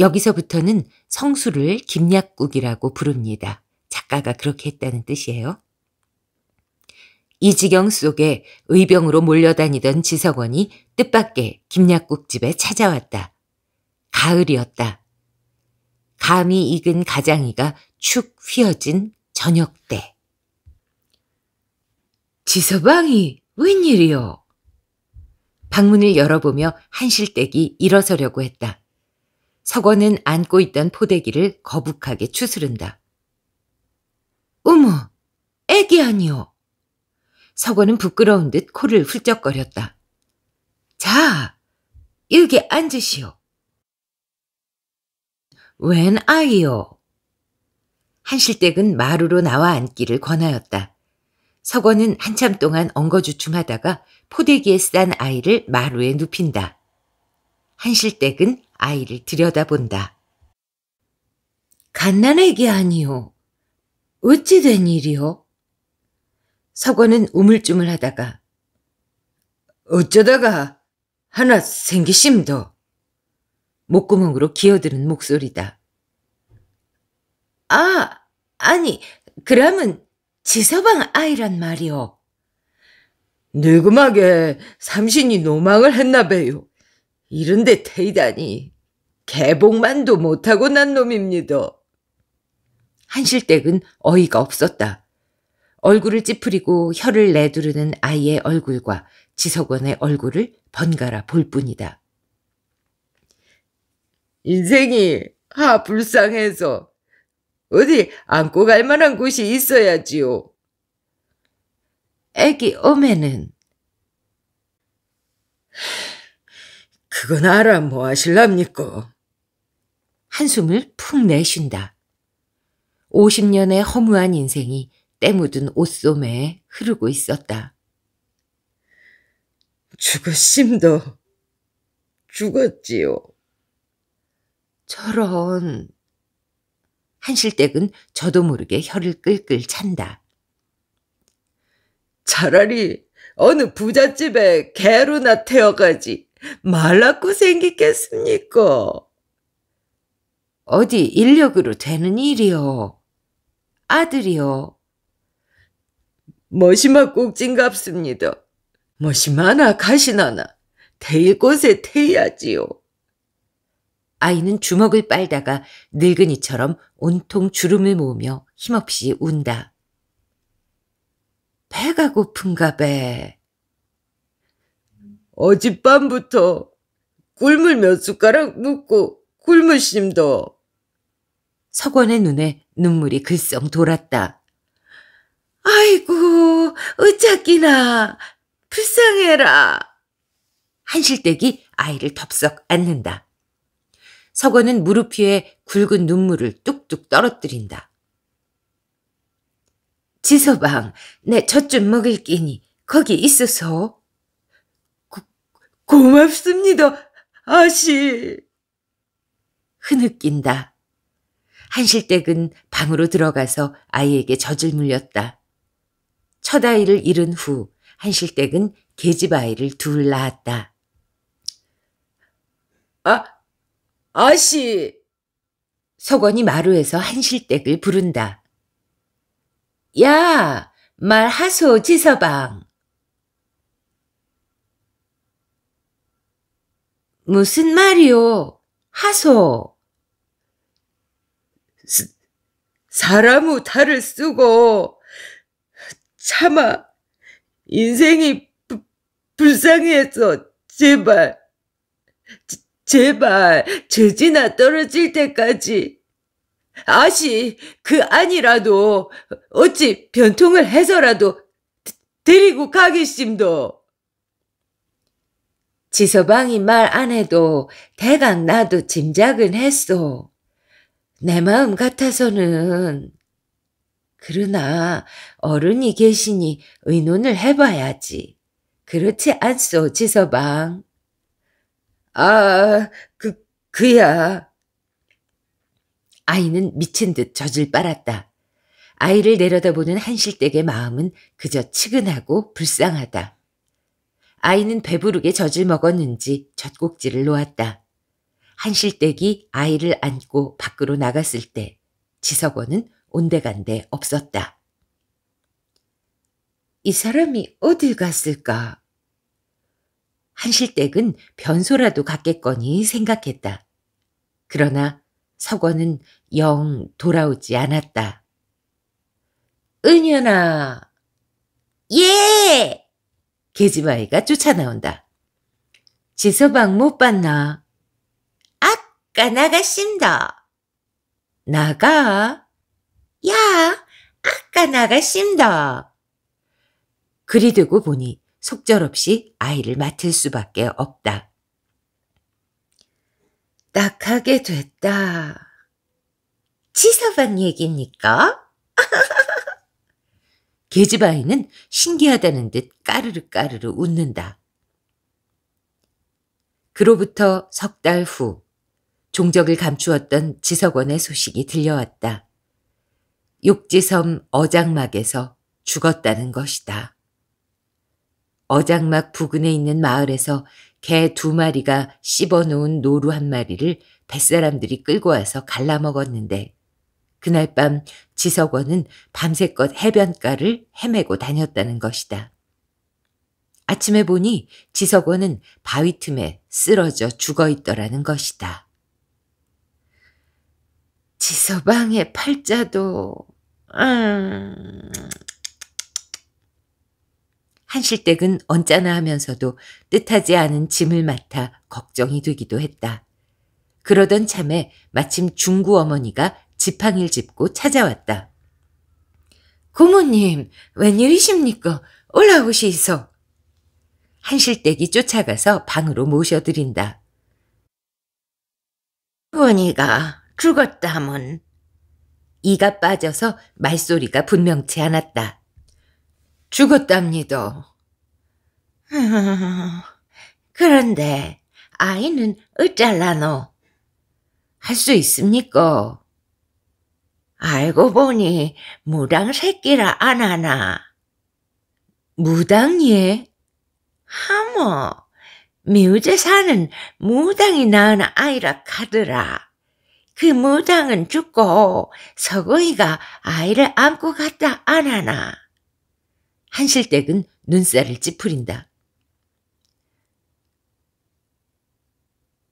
여기서부터는 성수를 김약국이라고 부릅니다. 작가가 그렇게 했다는 뜻이에요. 이 지경 속에 의병으로 몰려다니던 지석원이 뜻밖의 김약국 집에 찾아왔다. 가을이었다. 감이 익은 가장이가 축 휘어진 저녁 때. 지서방이 웬일이요? 방문을 열어보며 한실댁이 일어서려고 했다. 석원은 안고 있던 포대기를 거북하게 추스른다. 어머, 애기 아니오 서고은 부끄러운 듯 코를 훌쩍거렸다. 자, 여기 앉으시오. 웬 아이요? 한실댁은 마루로 나와 앉기를 권하였다. 서건은 한참 동안 엉거주춤하다가 포대기에 싼 아이를 마루에 눕힌다. 한실댁은 아이를 들여다본다. 갓난 아기아니오 어찌 된일이오 석원은 우물쭈물하다가 어쩌다가 하나 생기심도 목구멍으로 기어드는 목소리다. 아, 아니, 그럼은 지서방 아이란 말이오. 늙음하게 삼신이 노망을 했나봬요. 이런데 태이다니 개봉만도 못하고 난 놈입니다. 한실댁은 어이가 없었다. 얼굴을 찌푸리고 혀를 내두르는 아이의 얼굴과 지석원의 얼굴을 번갈아 볼 뿐이다. 인생이 아 불쌍해서 어디 안고 갈 만한 곳이 있어야지요. 애기 어메는 그건 알아 뭐 하실랍니까? 한숨을 푹 내쉰다. 50년의 허무한 인생이 때묻은 옷소매에 흐르고 있었다. 죽었심도 죽었지요. 저런. 한실댁은 저도 모르게 혀를 끌끌 찬다. 차라리 어느 부잣집에 개로나 태어가지 말라고 생기겠습니까? 어디 인력으로 되는 일이요. 아들이요. 머시마 꼭진갑습니다. 머시마나 가시나나 태일 곳에 태야지요. 아이는 주먹을 빨다가 늙은이처럼 온통 주름을 모으며 힘없이 운다. 배가 고픈가 배. 어젯밤부터 꿀물 몇 숟가락 묻고 꿀무심도. 석원의 눈에 눈물이 글썽 돌았다. 아이고, 어쩌기나. 불쌍해라. 한실댁이 아이를 덥석 안는다. 서건은 무릎 위에 굵은 눈물을 뚝뚝 떨어뜨린다. 지서방, 내 젖 좀 먹을 끼니 거기 있어서. 고, 고맙습니다, 아씨. 흐느낀다. 한실댁은 방으로 들어가서 아이에게 젖을 물렸다. 첫 아이를 잃은 후 한실댁은 계집 아이를 둘 낳았다. 아, 아씨! 석원이 마루에서 한실댁을 부른다. 야, 말하소 지서방. 무슨 말이오? 하소. 사람의 탈을 쓰고 참아. 인생이 부, 불쌍해서 제발, 제, 제발 저지나 떨어질 때까지 아시 그 아니라도 어찌 변통을 해서라도 데리고 가겠심도. 지서방이 말 안 해도 대강 나도 짐작은 했소. 내 마음 같아서는 그러나 어른이 계시니 의논을 해봐야지. 그렇지 않소, 지서방. 아, 그, 그야. 아이는 미친 듯 젖을 빨았다. 아이를 내려다보는 한실댁의 마음은 그저 치근하고 불쌍하다. 아이는 배부르게 젖을 먹었는지 젖꼭지를 놓았다. 한실댁이 아이를 안고 밖으로 나갔을 때 지석원은 온데간데 없었다. 이 사람이 어딜 갔을까? 한실댁은 변소라도 갔겠거니 생각했다. 그러나 서건은 영 돌아오지 않았다. 은연아! 예! 계집아이가 쫓아나온다. 지서방 못 봤나? 아까 나갔습니다. 나가? 야, 아까 나가심다 그리 되고 보니 속절없이 아이를 맡을 수밖에 없다. 딱하게 됐다. 치사반 얘기니까? 계집아이는 신기하다는 듯 까르르 까르르 웃는다. 그로부터 석 달 후, 종적을 감추었던 지석원의 소식이 들려왔다. 육지섬 어장막에서 죽었다는 것이다. 어장막 부근에 있는 마을에서 개 두 마리가 씹어놓은 노루 한 마리를 뱃사람들이 끌고 와서 갈라먹었는데 그날 밤 지석원은 밤새껏 해변가를 헤매고 다녔다는 것이다. 아침에 보니 지석원은 바위 틈에 쓰러져 죽어 있더라는 것이다. 지서방의 팔자도 음... 한실댁은 언짢아 하면서도 뜻하지 않은 짐을 맡아 걱정이 되기도 했다. 그러던 참에 마침 중구 어머니가 지팡이를 짚고 찾아왔다. 고모님, 웬일이십니까? 올라오시소. 한실댁이 쫓아가서 방으로 모셔드린다. 어머니가 죽었다면 이가 빠져서 말소리가 분명치 않았다. 죽었답니다. 그런데 아이는 어쩔라노? 할 수 있습니까? 알고 보니 무당 새끼라 안 하나. 무당예? 하모, 묘제 사는 무당이 낳은 아이라 카더라. 그 무당은 죽고 서거이가 아이를 안고 갔다 안 하나. 한실댁은 눈살을 찌푸린다.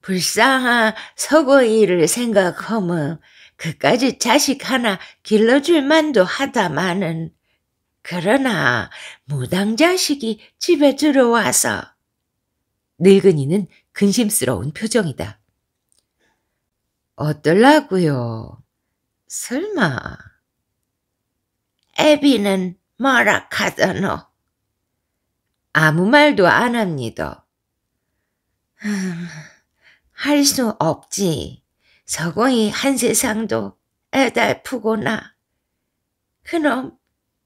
불쌍한 서거이를 생각하면 그까지 자식 하나 길러줄 만도 하다마는 그러나 무당 자식이 집에 들어와서 늙은이는 근심스러운 표정이다. 어떨라고요? 설마. 애비는 뭐라 카더노? 아무 말도 안 합니다. 음, 할수 없지. 서공이 한세상도 애달프구나. 그놈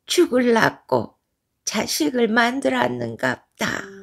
죽을라고 자식을 만들었는갑다.